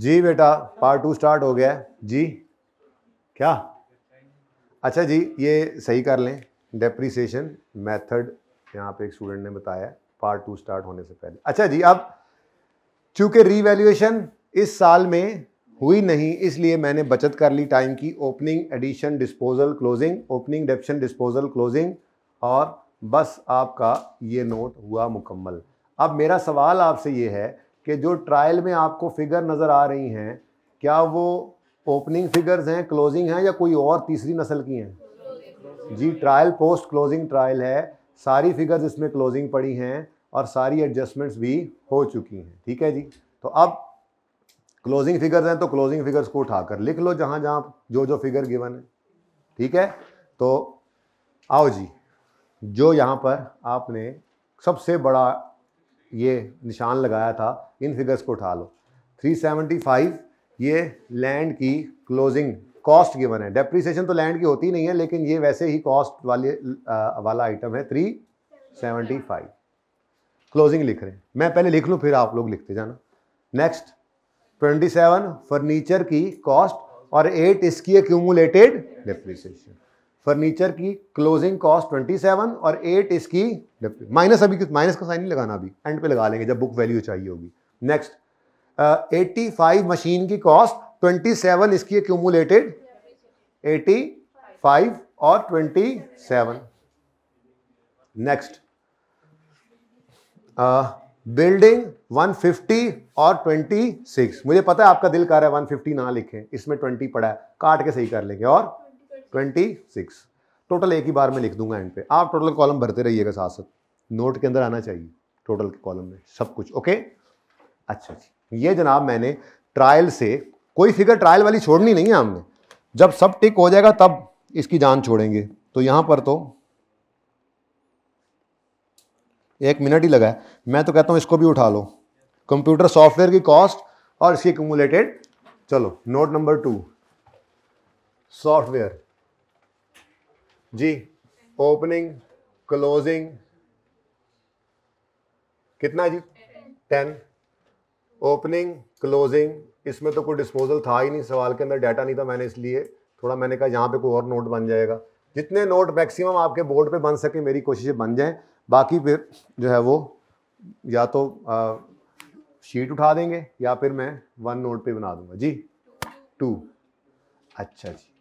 जी बेटा part two start हो गया जी क्या अच्छा जी ये सही कर लें डेप्रीसीशन मेथड यहाँ पे एक स्टूडेंट ने बताया पार्ट टू स्टार्ट होने से पहले अच्छा जी अब चूंकि रीवैल्यूएशन इस साल में हुई नहीं इसलिए मैंने बचत कर ली टाइम की opening addition disposal closing opening depreciation disposal closing और बस आपका ये नोट हुआ मुकम्मल अब मेरा सवाल आपसे ये है कि जो ट्रायल में आपको फिगर नज़र आ रही हैं क्या वो ओपनिंग फिगर्स हैं क्लोजिंग हैं या कोई और तीसरी नस्ल की हैं जी ट्रायल पोस्ट क्लोजिंग ट्रायल है सारी फिगर्स इसमें क्लोजिंग पड़ी हैं और सारी एडजस्टमेंट्स भी हो चुकी हैं ठीक है जी तो अब क्लोजिंग फिगर्स हैं तो क्लोजिंग फिगर्स को उठाकर लिख लो जहाँ जहाँ जो जो फिगर गिवन है ठीक है तो आओ जी जो यहाँ पर आपने सबसे बड़ा ये निशान लगाया था इन फिगर्स को उठा लो 375 ये लैंड की क्लोजिंग कॉस्ट गिवन है डेप्रीसीशन तो लैंड की होती नहीं है लेकिन ये वैसे ही कॉस्ट वाले आ, वाला आइटम है 375 क्लोजिंग लिख रहे हैं मैं पहले लिख लूँ फिर आप लोग लिखते जाना नेक्स्ट 27 फर्नीचर की कॉस्ट और 8 इसकी एक्यूमुलेटेड डेप्रीसेशन फर्नीचर की क्लोजिंग कॉस्ट ट्वेंटी सेवन और एट इसकी माइनस अभी माइनस का साइन नहीं लगाना अभी एंड पे लगा लेंगे जब बुक वैल्यू चाहिए होगी नेक्स्ट एट्टी फाइव मशीन की कॉस्ट ट्वेंटी सेवन इसकी एक्यूमुलेटेड एटी फाइव और twenty seven next building one fifty और ट्वेंटी सिक्स मुझे पता है आपका दिल कर रहा है वन फिफ्टी ना लिखें इसमें ट्वेंटी पड़ा है काट के सही कर लेंगे और ट्वेंटी सिक्स टोटल एक ही बार में लिख दूंगा एंड पे आप टोटल कॉलम भरते रहिएगा साथ साथ नोट के अंदर आना चाहिए टोटल के कॉलम में सब कुछ ओके अच्छा जी ये जनाब मैंने ट्रायल से कोई फिगर ट्रायल वाली छोड़नी नहीं है हमने जब सब टिक हो जाएगा तब इसकी जान छोड़ेंगे तो यहाँ पर तो एक मिनट ही लगा है मैं तो कहता हूँ इसको भी उठा लो कंप्यूटर सॉफ्टवेयर की कॉस्ट और इसकी कमुलेटेड चलो नोट नंबर टू सॉफ्टवेयर जी ओपनिंग क्लोजिंग कितना जी टेन ओपनिंग क्लोजिंग इसमें तो कोई डिस्पोजल था ही नहीं सवाल के अंदर डाटा नहीं था मैंने इसलिए थोड़ा मैंने कहा यहाँ पे कोई और नोट बन जाएगा जितने नोट मैक्सिमम आपके बोर्ड पे बन सके मेरी कोशिशें बन जाएं बाकी फिर जो है वो या तो आ, शीट उठा देंगे या फिर मैं वन नोट पे बना दूंगा जी टू अच्छा जी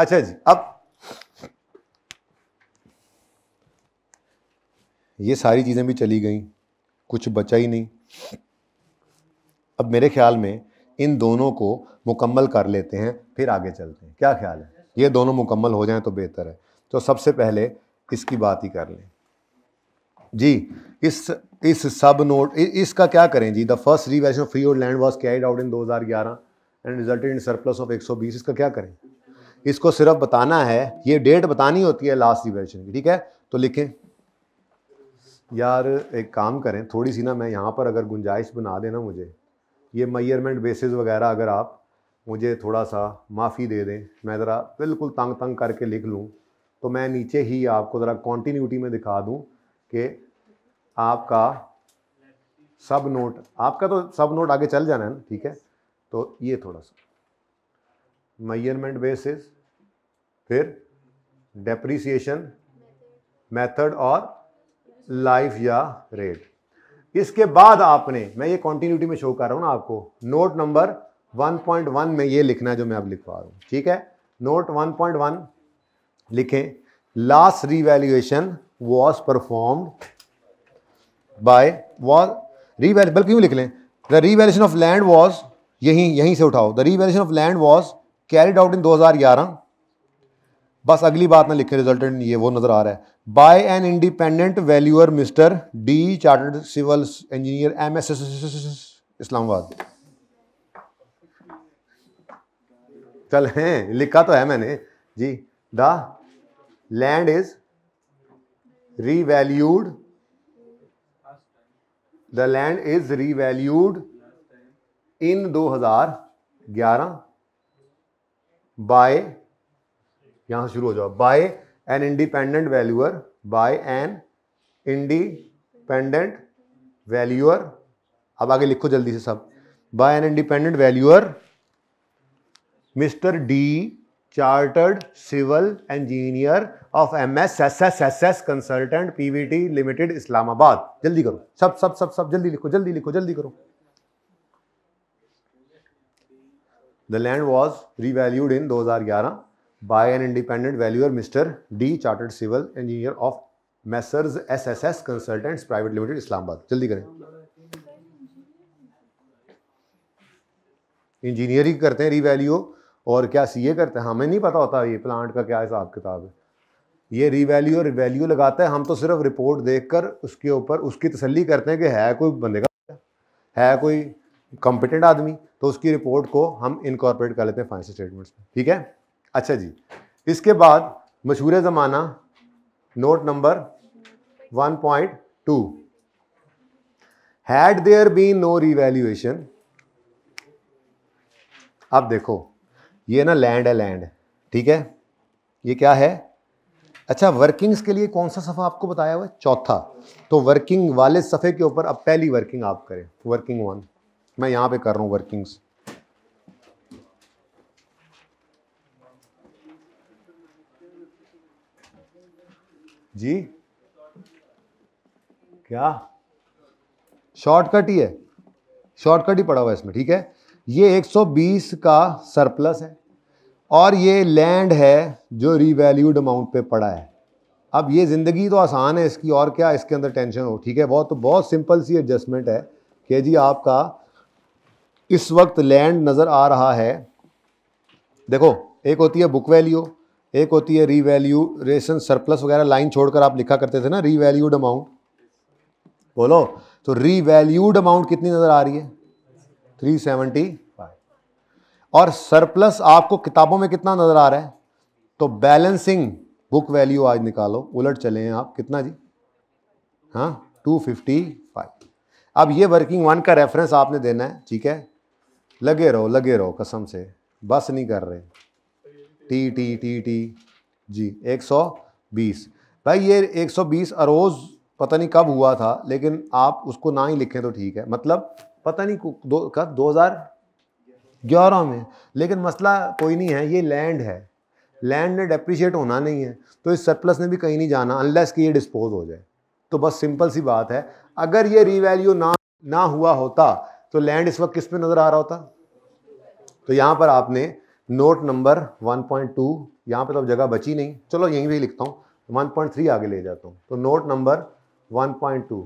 अच्छा जी अब ये सारी चीज़ें भी चली गई कुछ बचा ही नहीं अब मेरे ख्याल में इन दोनों को मुकम्मल कर लेते हैं फिर आगे चलते हैं क्या ख्याल है ये दोनों मुकम्मल हो जाएं तो बेहतर है तो सबसे पहले इसकी बात ही कर लें जी इस इस सब नोट इसका क्या करें जी द फर्स्ट ऑफ फ्री और land was carried out in 2011 and resulted in surplus of 120 इसका क्या करें इसको सिर्फ बताना है ये डेट बतानी होती है लास्ट इवेल्यूशन की ठीक है तो लिखें यार एक काम करें थोड़ी सी ना मैं यहाँ पर अगर गुंजाइश बना देना मुझे ये मैयरमेंट बेसिस वगैरह अगर आप मुझे थोड़ा सा माफ़ी दे दें मैं ज़रा बिल्कुल तंग तंग करके लिख लूँ तो मैं नीचे ही आपको ज़रा कॉन्टीन्यूटी में दिखा दूँ कि आपका सब नोट आपका तो सब नोट आगे चल जाना है ना ठीक है तो ये थोड़ा सा मैयरमेंट बेसिस फिर डेप्रीसिएशन मेथड और लाइफ या रेट इसके बाद आपने मैं ये कॉन्टीन्यूटी में शो कर रहा हूँ ना आपको नोट नंबर 1.1 में ये लिखना है जो मैं अब लिखवा रहा हूँ ठीक है नोट 1.1 लिखें last revaluation was perform by was revel बल्कि यूँ लिख लें the revaluation of land was यहीं यहीं से उठाओ the revaluation of land was carried out in 2011 बस अगली बात ना लिखे रिजल्टेंट ये वो नज़र आ रहा है by an independent valuer mister D chartered civil engineer M S Islamabad चल हैं लिखा तो है मैंने जी the land is revalued the land is revalued in 2011 by यहां शुरू हो जाओ by an independent valuer by an independent valuer अब आगे लिखो जल्दी से सब by an independent valuer mister D chartered civil engineer of M S S S S S consultant Pvt limited Islamabad जल्दी करो सब सब सब सब जल्दी लिखो जल्दी लिखो जल्दी करो the land was revalued in दो हज़ार ग्यारह by an independent valuer mister D chartered civil engineer of messrs S S S consultants private limited Islamabad जल्दी करें इंजीनियरिंग करते हैं रीवैल्यू और क्या सी ए करते हैं हमें नहीं पता होता ये प्लांट का क्या हिसाब किताब है ये रिवैल्यू और वैल्यू लगाता है हम तो सिर्फ रिपोर्ट देखकर उसके ऊपर उसकी तसली करते हैं कि है कोई बंदे का है कोई कॉम्पिटेंट आदमी तो उसकी रिपोर्ट को हम इनकॉर्पोरेट कर लेते हैं फाइनेंशियल स्टेटमेंट्स में ठीक है अच्छा जी इसके बाद मशहूर ज़माना note number 1.2 had there been no revaluation आप देखो ये ना लैंड है लैंड ठीक है ये क्या है अच्छा वर्किंग्स के लिए कौन सा सफ़ा आपको बताया हुआ है चौथा तो वर्किंग वाले सफ़े के ऊपर अब पहली वर्किंग आप करें वर्किंग वन मैं यहां पे कर रहा हूं वर्किंग्स जी क्या शॉर्टकट ही है शॉर्टकट ही पड़ा हुआ इसमें ठीक है ये 120 का सरप्लस है और ये लैंड है जो रिवैल्यूड अमाउंट पे पड़ा है अब ये ज़िंदगी तो आसान है इसकी और क्या इसके अंदर टेंशन हो ठीक है बहुत तो बहुत सिंपल सी एडजस्टमेंट है कि जी आपका इस वक्त लैंड नज़र आ रहा है देखो एक होती है बुक वैल्यू एक होती है रेशन सरप्लस वगैरह लाइन छोड़कर आप लिखा करते थे ना रीवैल्यूड अमाउंट बोलो तो रीवैल्यूड अमाउंट कितनी नज़र आ रही है थ्री सेवेंटी फाइव और सरप्लस आपको किताबों में कितना नज़र आ रहा है तो बैलेंसिंग बुक वैल्यू आज निकालो उलट चले हैं आप कितना जी हाँ टू फिफ्टी फाइव अब ये वर्किंग वन का रेफरेंस आपने देना है ठीक है लगे रहो लगे रहो कसम से बस नहीं कर रहे टी टी टी टी जी 120 भाई ये 120 अरोज़ पता नहीं कब हुआ था लेकिन आप उसको ना ही लिखें तो ठीक है मतलब पता नहीं दो कब दो हज़ार ग्यारह में लेकिन मसला कोई नहीं है ये लैंड है लैंड ने डेप्रिशिएट होना नहीं है तो इस सरप्लस ने भी कहीं नहीं जाना अनलेस कि ये डिस्पोज हो जाए तो बस सिंपल सी बात है अगर ये रीवैल्यू ना ना हुआ होता तो लैंड इस वक्त किस पे नज़र आ रहा होता तो यहाँ पर आपने नोट नंबर 1.2 पॉइंट टू यहाँ पर तो अब जगह बची नहीं चलो यहीं भी लिखता हूँ 1.3 आगे ले जाता हूँ तो note number 1.2 point two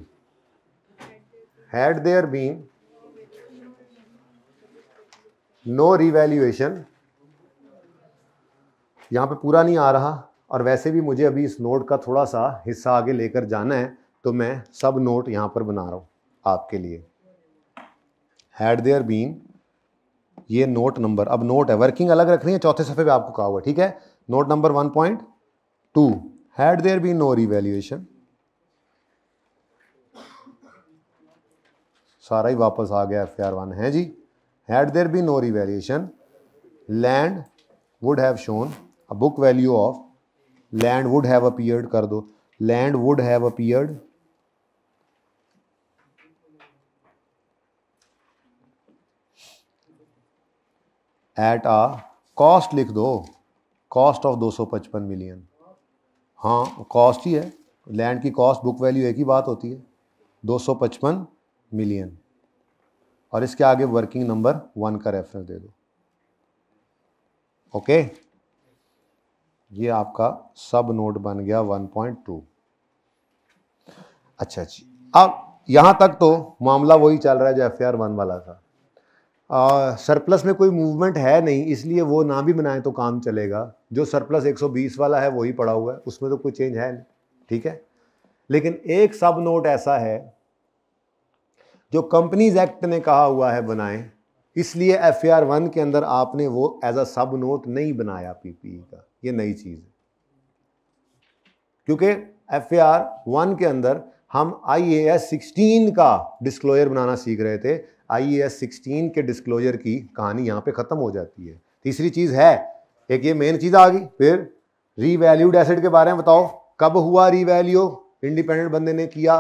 had there been no revaluation यहाँ पे पूरा नहीं आ रहा और वैसे भी मुझे अभी इस नोट का थोड़ा सा हिस्सा आगे लेकर जाना है तो मैं सब नोट यहाँ पर बना रहा हूँ आपके लिए हैड देयर बीन ये नोट नंबर अब नोट है वर्किंग अलग रख रही है चौथे सफ़े पे आपको कहा हुआ ठीक है note number one point two had there be no revaluation सारा ही वापस आ गया एफ आर वन है जी had there be no revaluation land would have shown a book value of land would have appeared कर दो land would have appeared at a cost लिख दो कॉस्ट ऑफ 255 मिलियन हाँ कॉस्ट ही है land की कॉस्ट बुक वैल्यू एक ही बात होती है 255 मिलियन और इसके आगे वर्किंग नंबर वन का रेफरेंस दे दो ओके ये आपका सब नोट बन गया 1.2 अच्छा जी अब यहां तक तो मामला वही चल रहा है जो एफ वन वाला था सरप्लस में कोई मूवमेंट है नहीं इसलिए वो ना भी बनाए तो काम चलेगा जो सरप्लस 120 वाला है वही पड़ा हुआ है उसमें तो कोई चेंज है नहीं ठीक है लेकिन एक सब नोट ऐसा है जो कंपनीज एक्ट ने कहा हुआ है बनाएं इसलिए एफ आर वन के अंदर आपने वो एज अ सब नोट नहीं बनाया पीपीई e का ये नई चीज़ है क्योंकि एफ आर वन के अंदर हम आई ए एस सिक्सटीन का डिस्क्लोजर बनाना सीख रहे थे आई एस सिक्सटीन के डिस्क्लोजर की कहानी यहाँ पे ख़त्म हो जाती है तीसरी चीज़ है एक ये मेन चीज़ आ गई फिर रीवैल्यूड एसेट के बारे में बताओ कब हुआ रीवैल्यू इंडिपेंडेंट बंदे ने किया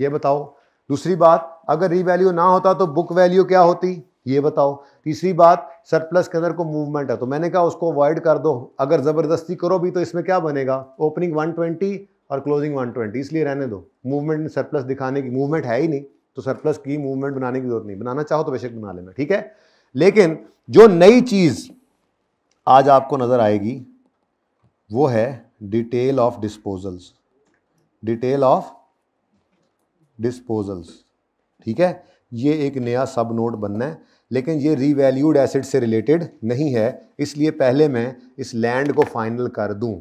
ये बताओ दूसरी बात अगर रीवैल्यू ना होता तो बुक वैल्यू क्या होती ये बताओ तीसरी बात सरप्लस के अंदर को मूवमेंट है तो मैंने कहा उसको अवॉइड कर दो अगर ज़बरदस्ती करो भी तो इसमें क्या बनेगा ओपनिंग 120 और क्लोजिंग 120 इसलिए रहने दो मूवमेंट सरप्लस दिखाने की मूवमेंट है ही नहीं तो सरप्लस की मूवमेंट बनाने की जरूरत नहीं बनाना चाहो तो बेशक बना लेना ठीक है लेकिन जो नई चीज आज आपको नजर आएगी वो है detail of disposals detail of disposals ठीक है ये एक नया सब नोट बनना है लेकिन ये रीवैल्यूड एसेट से रिलेटेड नहीं है इसलिए पहले मैं इस लैंड को फाइनल कर दूं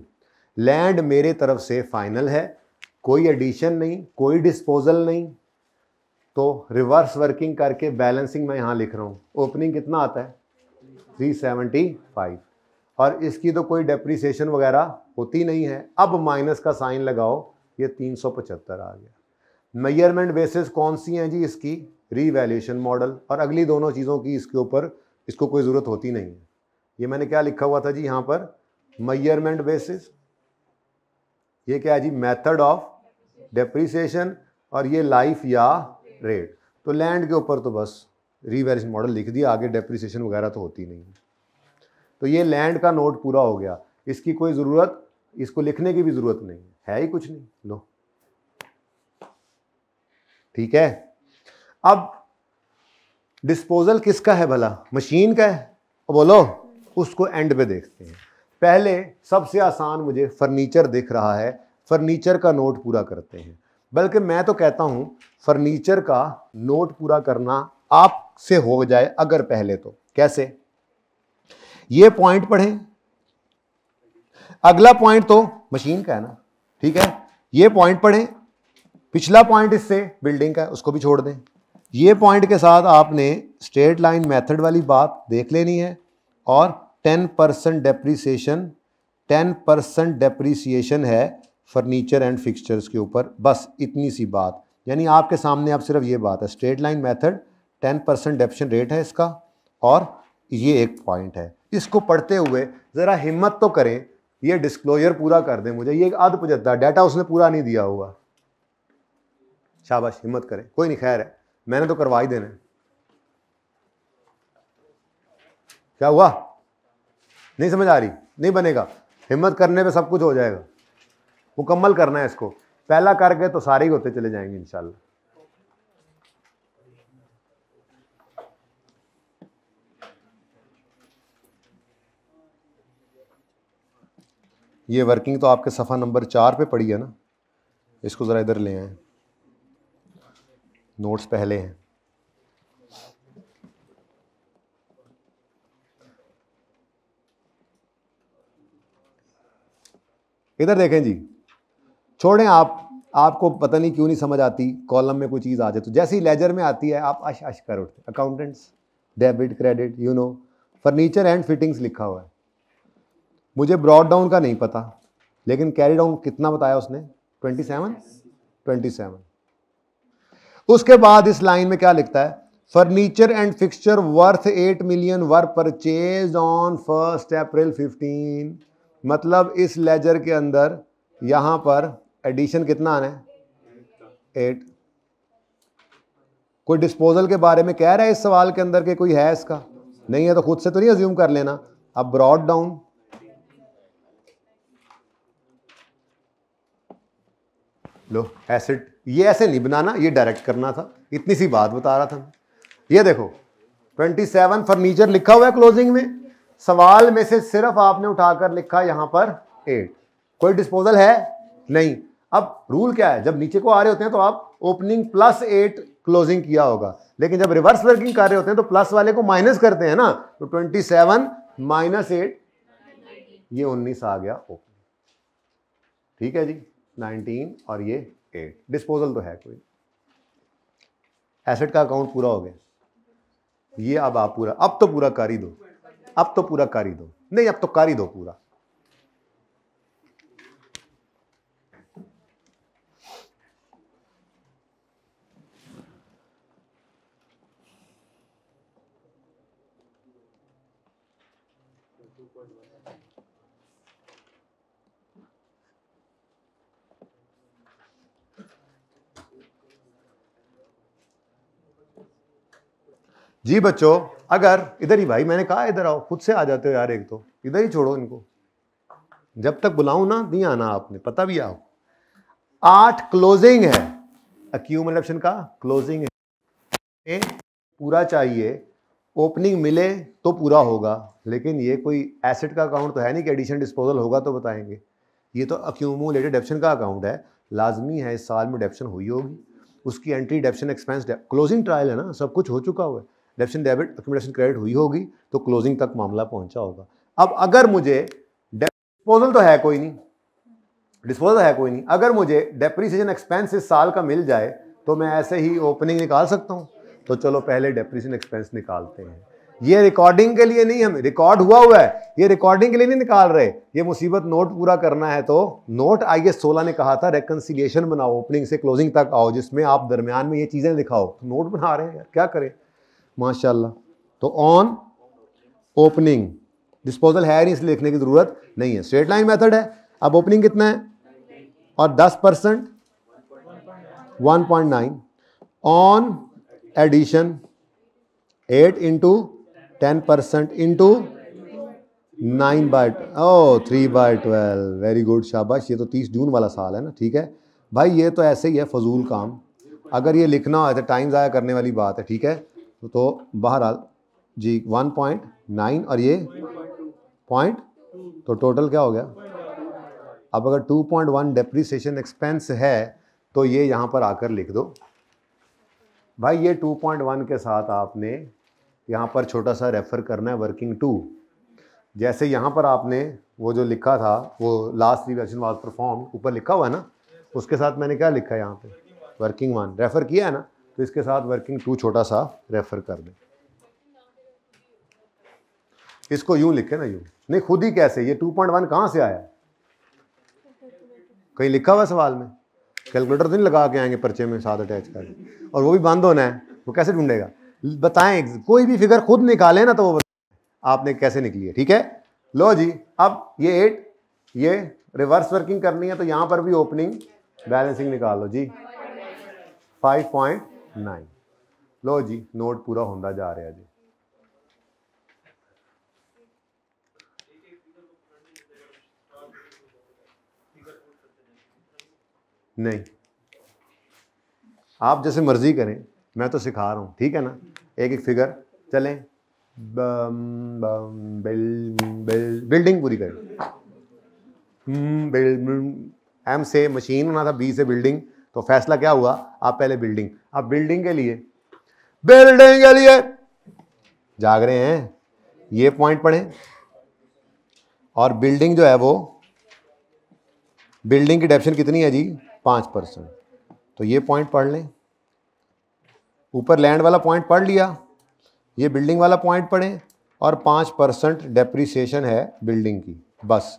लैंड मेरे तरफ से फाइनल है कोई एडिशन नहीं कोई डिस्पोजल नहीं तो रिवर्स वर्किंग करके बैलेंसिंग मैं यहाँ लिख रहा हूँ ओपनिंग कितना आता है 375 और इसकी तो कोई डेप्रीसीशन वगैरह होती नहीं है अब माइनस का साइन लगाओ ये 375 आ गया मेयरमेंट बेसिस कौन सी हैं जी इसकी रीवैल्यूशन मॉडल और अगली दोनों चीज़ों की इसके ऊपर इसको कोई ज़रूरत होती नहीं है ये मैंने क्या लिखा हुआ था जी यहाँ पर मैयरमेंट बेसिस ये क्या है जी मेथड ऑफ डेप्रीसीशन और ये लाइफ या रेट तो लैंड के ऊपर तो बस रीवैल्यूशन मॉडल लिख दिया आगे डेप्रिसिएशन वगैरह तो होती नहीं तो ये लैंड का नोट पूरा हो गया इसकी कोई ज़रूरत इसको लिखने की भी ज़रूरत नहीं है ही कुछ नहीं लो ठीक है अब डिस्पोजल किसका है भला मशीन का है बोलो उसको एंड पे देखते हैं पहले सबसे आसान मुझे फर्नीचर दिख रहा है फर्नीचर का नोट पूरा करते हैं बल्कि मैं तो कहता हूँ फर्नीचर का नोट पूरा करना आपसे हो जाए अगर पहले तो कैसे ये पॉइंट पढ़ें अगला पॉइंट तो मशीन का है ना ठीक है ये पॉइंट पढ़ें पिछला पॉइंट इससे बिल्डिंग का है उसको भी छोड़ दें ये पॉइंट के साथ आपने स्ट्रेट लाइन मेथड वाली बात देख लेनी है और 10 percent depreciation ten percent depreciation है फर्नीचर एंड फिक्सचर्स के ऊपर बस इतनी सी बात यानी आपके सामने अब आप सिर्फ ये बात है straight line method ten percent depreciation rate है इसका और ये एक पॉइंट है इसको पढ़ते हुए ज़रा हिम्मत तो करें ये डिस्क्लोजर पूरा कर दें मुझे ये एक आध पचहत्तर डाटा उसने पूरा नहीं दिया हुआ शाबाश हिम्मत करें कोई नहीं खैर है मैंने तो करवा ही देना क्या हुआ नहीं समझ आ रही नहीं बनेगा हिम्मत करने पे सब कुछ हो जाएगा मुकम्मल करना है इसको पहला करके तो सारे ही होते चले जाएंगे इंशाल्लाह ये वर्किंग तो आपके सफ़ा नंबर चार पे पड़ी है ना इसको ज़रा इधर ले आए नोट्स पहले हैं इधर देखें जी छोड़ें आप आपको पता नहीं क्यों नहीं समझ आती कॉलम में कोई चीज़ आ जाए तो जैसे ही लेजर में आती है आप अश अश कर उठते accountants debit credit you know furniture and fittings लिखा हुआ है मुझे ब्रॉड डाउन का नहीं पता लेकिन कैरी डाउन कितना बताया उसने ट्वेंटी सेवन ट्वेंटी सेवन उसके बाद इस लाइन में क्या लिखता है furniture and fixture worth eight million were purchase on first April fifteen मतलब इस लेजर के अंदर यहाँ पर एडिशन कितना आना है एट कोई डिस्पोजल के बारे में कह रहा है इस सवाल के अंदर के कोई है इसका नहीं है तो खुद से तो नहीं अज्यूम कर लेना अब ब्रॉड डाउन लो एसिड ये ऐसे नहीं बनाना ये डायरेक्ट करना था इतनी सी बात बता रहा था ये देखो 27 फर्नीचर लिखा हुआ है क्लोजिंग में सवाल में से सिर्फ आपने उठाकर लिखा यहां पर एट कोई डिस्पोजल है नहीं अब रूल क्या है जब नीचे को आ रहे होते हैं तो आप ओपनिंग प्लस एट क्लोजिंग किया होगा लेकिन जब रिवर्स वर्किंग कर रहे होते हैं तो प्लस वाले को माइनस करते हैं ना तो ट्वेंटी सेवन माइनस एट ये उन्नीस आ गया ओपनिंग ठीक है जी नाइनटीन और ये एट डिस्पोजल तो है कोई एसेट का अकाउंट पूरा हो गया ये अब आप पूरा अब तो पूरा कर ही दो अब तो पूरा कर ही दो नहीं अब तो कर ही दो पूरा जी बच्चों अगर इधर ही भाई मैंने कहा इधर आओ खुद से आ जाते हो यार एक तो इधर ही छोड़ो इनको जब तक बुलाऊं ना नहीं आना आपने पता भी आओ आठ क्लोजिंग है अक्यूमलेप्शन मतलब का क्लोजिंग है पूरा चाहिए ओपनिंग मिले तो पूरा होगा लेकिन ये कोई एसेट का अकाउंट तो है नहीं कि एडिशन डिस्पोजल होगा तो बताएंगे ये तो अक्यूमुलेटेड डेप्शन का अकाउंट है लाजमी है इस साल में डेप्शन हुई होगी उसकी entry depreciation expense closing trial है ना सब कुछ हो चुका हुआ है डेप्शन डेबिट अकोमोडेशन क्रेडिट हुई होगी तो क्लोजिंग तक मामला पहुंचा होगा अब अगर मुझे डिस्पोजल तो है कोई नहीं डिस्पोजल है कोई नहीं अगर मुझे डेप्रीसिएशन एक्सपेंस इस साल का मिल जाए तो मैं ऐसे ही ओपनिंग निकाल सकता हूँ तो चलो पहले डेप्रीसिएशन एक्सपेंस निकालते हैं ये रिकॉर्डिंग के लिए नहीं हम रिकॉर्ड हुआ हुआ है ये रिकॉर्डिंग के लिए नहीं निकाल रहे ये मुसीबत नोट पूरा करना है तो नोट आई एस सोलह ने कहा था रेकन्सिलियेशन बनाओ ओपनिंग से क्लोजिंग तक आओ जिसमें आप दरमियान में ये चीज़ें दिखाओ नोट तो बना रहे हैं क्या करें माशाल्लाह तो ऑन ओपनिंग डिस्पोजल है नहीं इसलिए लिखने की ज़रूरत नहीं है स्ट्रेट लाइन मेथड है अब ओपनिंग कितना है और 10 percent one point nine on addition eight into ten percent into nine by O three by twelve very good शाबाश ये तो तीस जून वाला साल है ना ठीक है भाई ये तो ऐसे ही है फजूल काम अगर ये लिखना हो तो टाइम ज़ाया करने वाली बात है ठीक है तो बहरहाल जी वन पॉइंट नाइन और ये पॉइंट तो टोटल क्या हो गया अब अगर two point one depreciation expense है तो ये यहाँ पर आकर लिख दो भाई ये टू पॉइंट वन के साथ आपने यहाँ पर छोटा सा रेफ़र करना है वर्किंग टू जैसे यहाँ पर आपने वो जो लिखा था वो लास्ट रिवेशन वाज परफॉर्म ऊपर लिखा हुआ है ना उसके साथ मैंने क्या लिखा है यहाँ पर वर्किंग वन रेफ़र किया है ना तो इसके साथ वर्किंग टू छोटा सा रेफर कर दें इसको यूं लिखे ना यूं नहीं खुद ही कैसे ये 2.1 पॉइंट कहाँ से आया कहीं लिखा हुआ सवाल में कैलकुलेटर तो नहीं लगा के आएंगे पर्चे में साथ अटैच कर और वो भी बंद होना है वो कैसे ढूंढेगा बताएं कोई भी फिगर खुद निकाले ना तो वो आपने कैसे निकली है ठीक है लो जी अब ये एट ये रिवर्स वर्किंग करनी है तो यहाँ पर भी ओपनिंग बैलेंसिंग निकाल लो जी फाइव पॉइंट नाइन लो जी नोट पूरा ਹੁੰਦਾ जा रहा जी नहीं आप जैसे मर्जी करें मैं तो सिखा रहा हूँ ठीक है ना एक एक फिगर चलें बिल्डिंग पूरी करें बिल्ड एम से मशीन होना था बी से बिल्डिंग तो फैसला क्या हुआ आप पहले बिल्डिंग आप बिल्डिंग के लिए बिल्डिंग के लिए जाग रहे हैं ये पॉइंट पढ़ें और बिल्डिंग जो है वो बिल्डिंग की डेप्शन कितनी है जी पाँच परसेंट तो ये पॉइंट पढ़ लें ऊपर लैंड वाला पॉइंट पढ़ लिया ये बिल्डिंग वाला पॉइंट पढ़ें और पाँच परसेंट डेप्रीसिएशन है बिल्डिंग की बस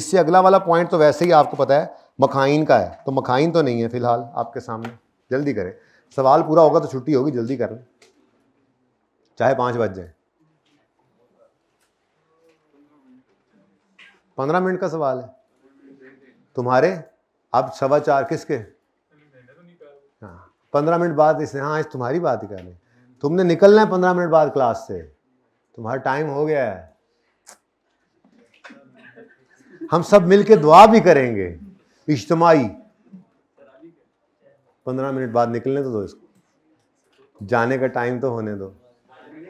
इससे अगला वाला पॉइंट तो वैसे ही आपको पता है मखाइन का है तो मखाइन तो नहीं है फिलहाल आपके सामने जल्दी करें सवाल पूरा होगा तो छुट्टी होगी जल्दी कर लें चाहे पाँच बज जाए पंद्रह मिनट का सवाल है तुम्हारे अब सवा चार किसके हाँ पंद्रह मिनट बाद इसने हाँ इस तुम्हारी बात ही कर करनी तुमने निकलना है पंद्रह मिनट बाद क्लास से तुम्हारा टाइम हो गया है हम सब मिलके दुआ भी करेंगे इज्तमाही पंद्रह मिनट बाद निकलने तो दो इसको जाने का टाइम तो होने दो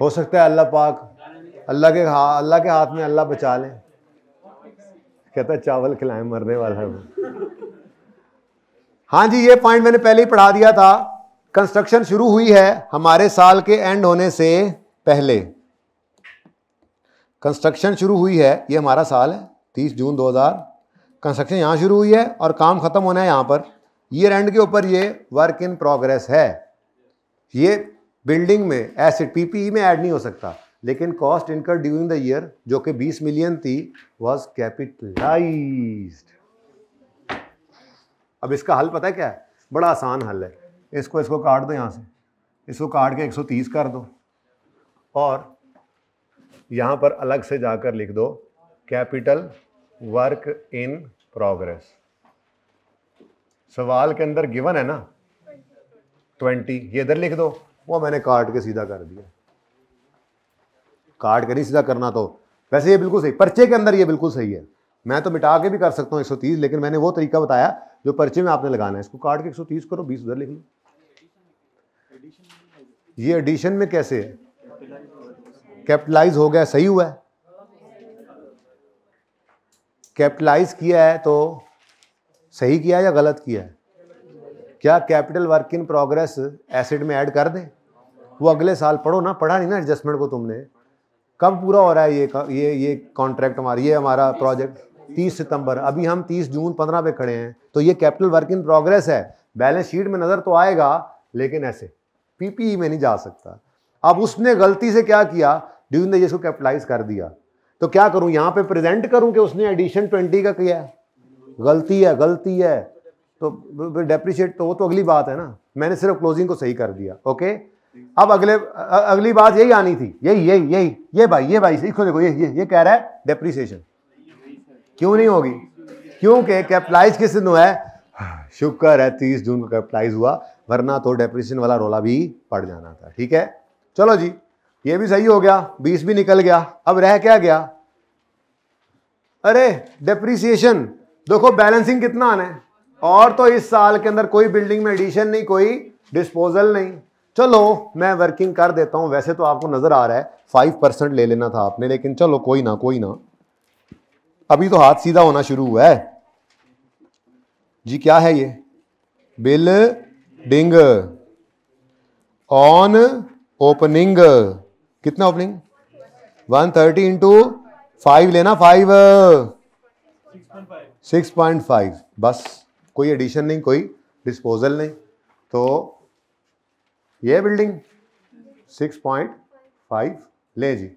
हो सकता है अल्लाह पाक अल्लाह के हाथ अल्लाह के हाथ में अल्लाह बचा लें कहता है चावल खिलाएं मरने वाला है हाँ जी ये पॉइंट मैंने पहले ही पढ़ा दिया था कंस्ट्रक्शन शुरू हुई है हमारे साल के एंड होने से पहले कंस्ट्रक्शन शुरू हुई है ये हमारा साल है तीस जून दो हजार कंस्ट्रक्शन यहाँ शुरू हुई है और काम ख़त्म होना है यहाँ पर ईयर एंड के ऊपर ये वर्क इन प्रोग्रेस है ये बिल्डिंग में एसिड पीपीई e में ऐड नहीं हो सकता लेकिन cost incur during the year जो कि 20 मिलियन थी वॉज कैपिटलाइज अब इसका हल पता है क्या है बड़ा आसान हल है इसको इसको काट दो यहाँ से इसको काट के 130 कर दो और यहाँ पर अलग से जाकर लिख दो कैपिटल वर्क इन प्रोग्रेस सवाल के अंदर गिवन है ना ट्वेंटी ये इधर लिख दो वो मैंने काट के सीधा कर दिया काट के नहीं सीधा करना तो वैसे ये बिल्कुल सही पर्चे के अंदर ये बिल्कुल सही है मैं तो मिटा के भी कर सकता हूँ 130 लेकिन मैंने वो तरीका बताया जो पर्चे में आपने लगाना है इसको काट के 130 करो 20 उधर लिख लो ये एडिशन में कैसे है कैपिटलाइज हो गया सही हुआ है कैपिटलाइज किया है तो सही किया या गलत किया है क्या capital work in progress asset में ऐड कर दें वो अगले साल पढ़ो ना पढ़ा नहीं ना एडजस्टमेंट को तुमने कब पूरा हो रहा है ये ये ये कॉन्ट्रैक्ट हमारा ये हमारा प्रोजेक्ट 30 सितंबर अभी हम 30 जून 15 पे खड़े हैं तो ये कैपिटल वर्क इन प्रोग्रेस है बैलेंस शीट में नज़र तो आएगा लेकिन ऐसे पीपीई में नहीं जा सकता अब उसने गलती से क्या किया ड्यूरिंग द जिसको इसको कैपिटलाइज कर दिया तो क्या करूं यहां पे प्रेजेंट करूं कि उसने एडिशन ट्वेंटी का किया है गलती है गलती है तो डेप्रिशिएट तो वो तो अगली बात है ना मैंने सिर्फ क्लोजिंग को सही कर दिया ओके अब अगले अगली बात यही आनी थी यही यही यही ये भाई ये भाई देखो देखो ये ये ये कह रहा है डेप्रिसिएशन क्यों नहीं होगी क्योंकि कैपिटलाइज किस दिन हुआ है शुक्र है तीस जून को कैपिटलाइज हुआ वरना तो डेप्रिसिएशन वाला रोला भी पड़ जाना था ठीक है चलो जी ये भी सही हो गया बीस भी निकल गया अब रह क्या गया अरे डेप्रीसिएशन देखो बैलेंसिंग कितना आना है और तो इस साल के अंदर कोई बिल्डिंग में एडिशन नहीं कोई डिस्पोजल नहीं चलो मैं वर्किंग कर देता हूं वैसे तो आपको नज़र आ रहा है फाइव परसेंट ले लेना था आपने लेकिन चलो कोई ना कोई ना अभी तो हाथ सीधा होना शुरू हुआ है जी क्या है ये बिल डिंग ऑन ओपनिंग कितना opening one thirty into five लेना uh, five six point five बस कोई एडिशन नहीं कोई डिस्पोजल नहीं तो ये बिल्डिंग सिक्स पॉइंट फाइव ले जी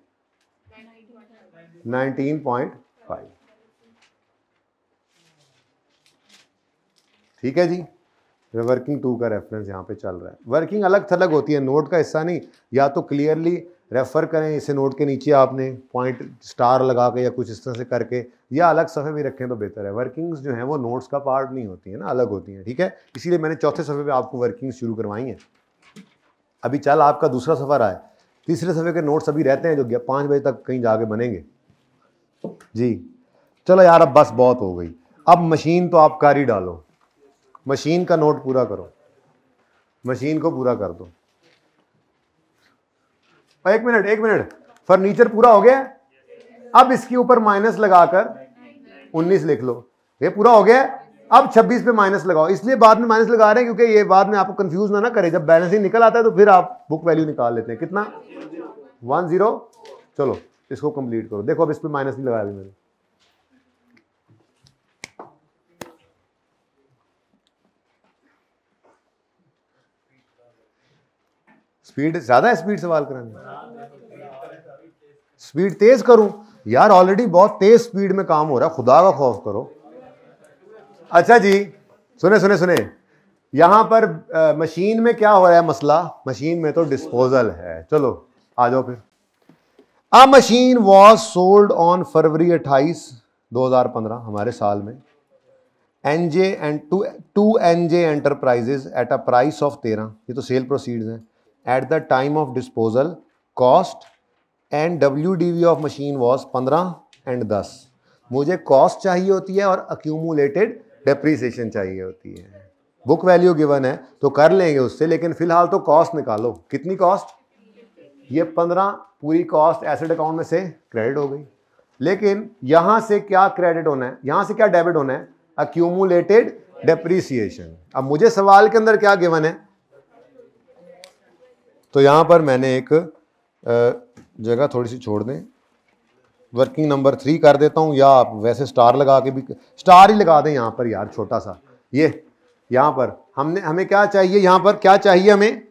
नाइनटीन पॉइंट फाइव ठीक है जी वर्किंग टू का रेफरेंस यहाँ पे चल रहा है वर्किंग अलग थलग होती है नोट का हिस्सा नहीं या तो क्लियरली रेफ़र करें इसे नोट के नीचे आपने पॉइंट स्टार लगा के या कुछ इस तरह से करके या अलग सफ़े में रखें तो बेहतर है वर्किंग्स जो हैं वो नोट्स का पार्ट नहीं होती है ना अलग होती हैं ठीक है इसीलिए मैंने चौथे सफ़े पे आपको वर्किंग शुरू करवाई हैं अभी चल आपका दूसरा सफ़र आए तीसरे सफ़े के नोट्स अभी रहते हैं जो पाँच बजे तक कहीं जाके बनेंगे जी चलो यार अब बस बहुत हो गई अब मशीन तो आप ही डालो मशीन का नोट पूरा करो मशीन को पूरा कर दो और एक मिनट एक मिनट फर्नीचर पूरा हो गया अब इसके ऊपर माइनस लगाकर 19 लिख लो ये पूरा हो गया अब 26 पे माइनस लगाओ इसलिए बाद में माइनस लगा रहे हैं क्योंकि ये बाद में आपको कंफ्यूज ना ना करे जब बैलेंस ही निकल आता है तो फिर आप बुक वैल्यू निकाल लेते हैं कितना वन जीरो चलो इसको कंप्लीट करो देखो अब इस पर माइनस नहीं लगा दी मैंने स्पीड ज़्यादा स्पीड सवाल करेंगे स्पीड तेज़ करूं यार ऑलरेडी बहुत तेज़ स्पीड में काम हो रहा है खुदा का खौफ करो अच्छा जी सुने सुने सुने यहां पर आ, मशीन में क्या हो रहा है मसला मशीन में तो डिस्पोजल है चलो आ जाओ फिर a machine was sold on February 28 2015 हमारे साल में NJ and two two enterprises at a price of तेरह ये तो सेल प्रोसीड्स हैं the time of disposal cost and W D V of machine was पंद्रह एंड दस मुझे कॉस्ट चाहिए होती है और अक्यूमुलेटेड depreciation चाहिए होती है बुक वैल्यू गिवन है तो कर लेंगे उससे लेकिन फिलहाल तो कॉस्ट निकालो कितनी कॉस्ट ये पंद्रह पूरी कॉस्ट एसेट अकाउंट में से क्रेडिट हो गई लेकिन यहाँ से क्या क्रेडिट होना है यहाँ से क्या डेबिट होना है अक्यूमुलेटेड डेप्रीसिएशन अब मुझे सवाल के अंदर क्या गिवन है तो यहाँ पर मैंने एक जगह थोड़ी सी छोड़ दें वर्किंग नंबर थ्री कर देता हूँ या आप वैसे स्टार लगा के भी स्टार ही लगा दें यहाँ पर यार छोटा सा ये यहाँ पर हमने हमें क्या चाहिए यहाँ पर क्या चाहिए हमें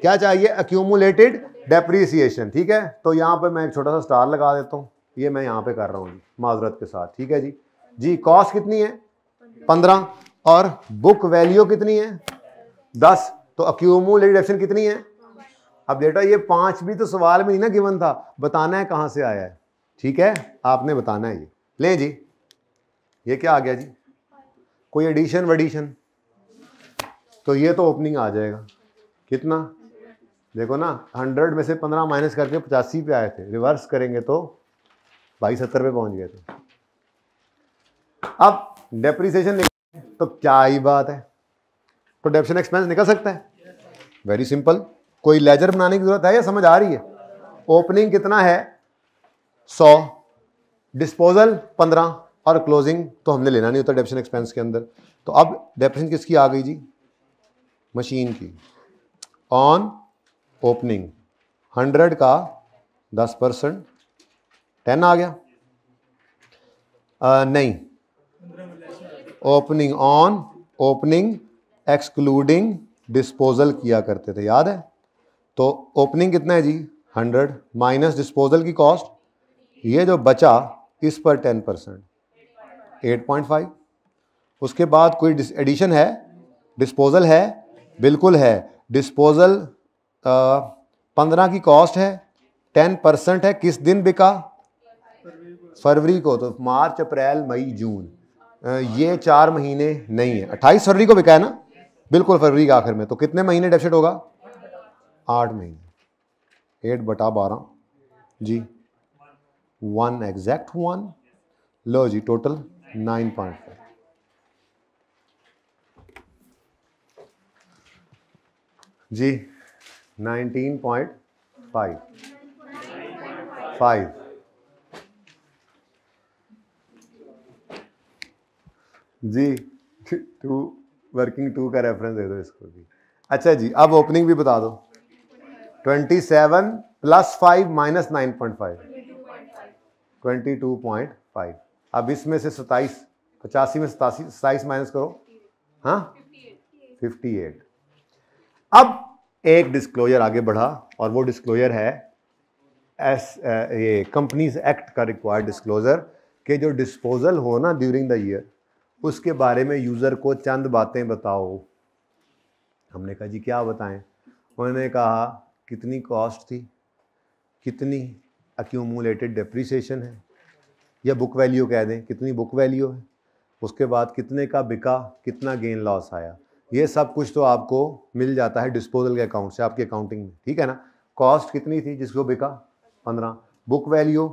क्या चाहिए अक्यूमुलेटेड डेप्रीसिएशन ठीक है तो यहाँ पर मैं एक छोटा सा स्टार लगा देता हूँ ये मैं यहाँ पे कर रहा हूँ जी माजरत के साथ ठीक है जी जी कॉस्ट कितनी है पंद्रह और बुक वैल्यू कितनी है दस तो अक्यूमुलेटेड एप्सन कितनी है अब बेटा ये पांच भी तो सवाल में नहीं ना गिवन था बताना है कहाँ से आया है ठीक है आपने बताना है ये लें जी ये क्या आ गया जी कोई एडिशन वडिशन तो ये तो ओपनिंग आ जाएगा कितना देखो ना हंड्रेड में से पंद्रह माइनस करके पचासी पे आए थे रिवर्स करेंगे तो बाईस सत्तर पे पहुंच गए थे अब डेप्रीसिएशन तो क्या ही बात है प्रोडक्शन एक्सपेंस निकल सकता है वेरी सिंपल कोई लेजर बनाने की जरूरत है या समझ आ रही है ओपनिंग कितना है सौ डिस्पोजल पंद्रह और क्लोजिंग तो हमने लेना नहीं होता डेप्शन एक्सपेंस के अंदर तो अब डेप्शन किसकी आ गई जी मशीन की ऑन ओपनिंग हंड्रेड का दस परसेंट टेन आ गया आ, नहीं opening on opening excluding disposal किया करते थे याद है तो ओपनिंग कितना है जी 100 माइनस डिस्पोजल की कॉस्ट ये जो बचा इस पर 10 परसेंट एट उसके बाद कोई एडिशन है डिस्पोजल है बिल्कुल है डिस्पोजल पंद्रह की कॉस्ट है टेन परसेंट है किस दिन बिका फरवरी को तो मार्च अप्रैल मई जून ये चार महीने नहीं है अट्ठाईस फरवरी को बिका है ना बिल्कुल फरवरी के आखिर में तो कितने महीने डेफिसिट होगा आठ महीने एट बटा बारह जी वन एग्जैक्ट वन लो जी टोटल नाइन पॉइंट फाइव जी नाइनटीन पॉइंट फाइव फाइव जी टू वर्किंग टू का रेफरेंस दे दो इसको भी अच्छा जी अब ओपनिंग भी बता दो twenty seven plus five minus nine point five twenty two point five अब इसमें से सताइस पचासी में सतासी सताइस माइनस करो हाँ फिफ्टी एट अब एक डिस्क्लोजर आगे बढ़ा और वो डिस्क्लोजर है एस ये कंपनीज एक्ट का रिक्वायर्ड डिस्क्लोजर के जो डिस्पोजल हो ना ड्यूरिंग द ईयर उसके बारे में यूज़र को चंद बातें बताओ हमने कहा जी क्या बताएं उन्होंने कहा कितनी कॉस्ट थी कितनी अक्यूमुलेटेड डिप्रीसीशन है या बुक वैल्यू कह दें कितनी बुक वैल्यू है उसके बाद कितने का बिका कितना गेन लॉस आया ये सब कुछ तो आपको मिल जाता है डिस्पोजल के अकाउंट से आपके अकाउंटिंग में ठीक है ना कॉस्ट कितनी थी जिसको बिका पंद्रह बुक वैल्यू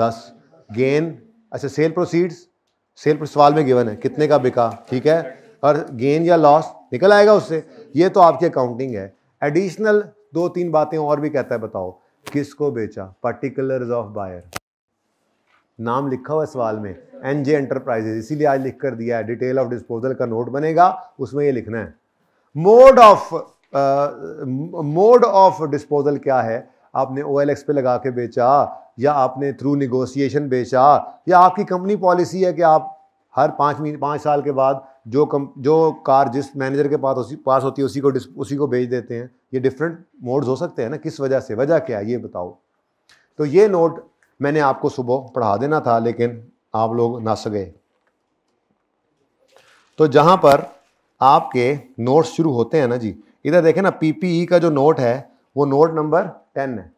दस गेन अच्छा सेल प्रोसीड्स सेल सवाल में गिवन है कितने का बिका ठीक है और गेन या लॉस निकल आएगा उससे ये तो आपकी अकाउंटिंग है एडिशनल दो तीन बातें और भी कहता है बताओ किसको बेचा पर्टिकुलर्स ऑफ बायर नाम लिखा हुआ सवाल में एन जे एंटरप्राइजेज इसीलिए आज लिख कर दिया है डिटेल ऑफ डिस्पोजल का नोट बनेगा उसमें ये लिखना है mode of mode of disposal क्या है आपने ओ पे लगा के बेचा या आपने थ्रू निगोसिएशन बेचा या आपकी कंपनी पॉलिसी है कि आप हर पाँच महीने पाँच साल के बाद जो कम जो कार जिस मैनेजर के पास उसी पास होती है उसी को उसी को बेच देते हैं ये डिफरेंट मोड्स हो सकते हैं ना किस वजह से वजह क्या है ये बताओ तो ये नोट मैंने आपको सुबह पढ़ा देना था लेकिन आप लोग नस गए तो जहाँ पर आपके नोट्स शुरू होते हैं ना जी इधर देखें ना पीपीई e का जो नोट है वो नोट नंबर टेन है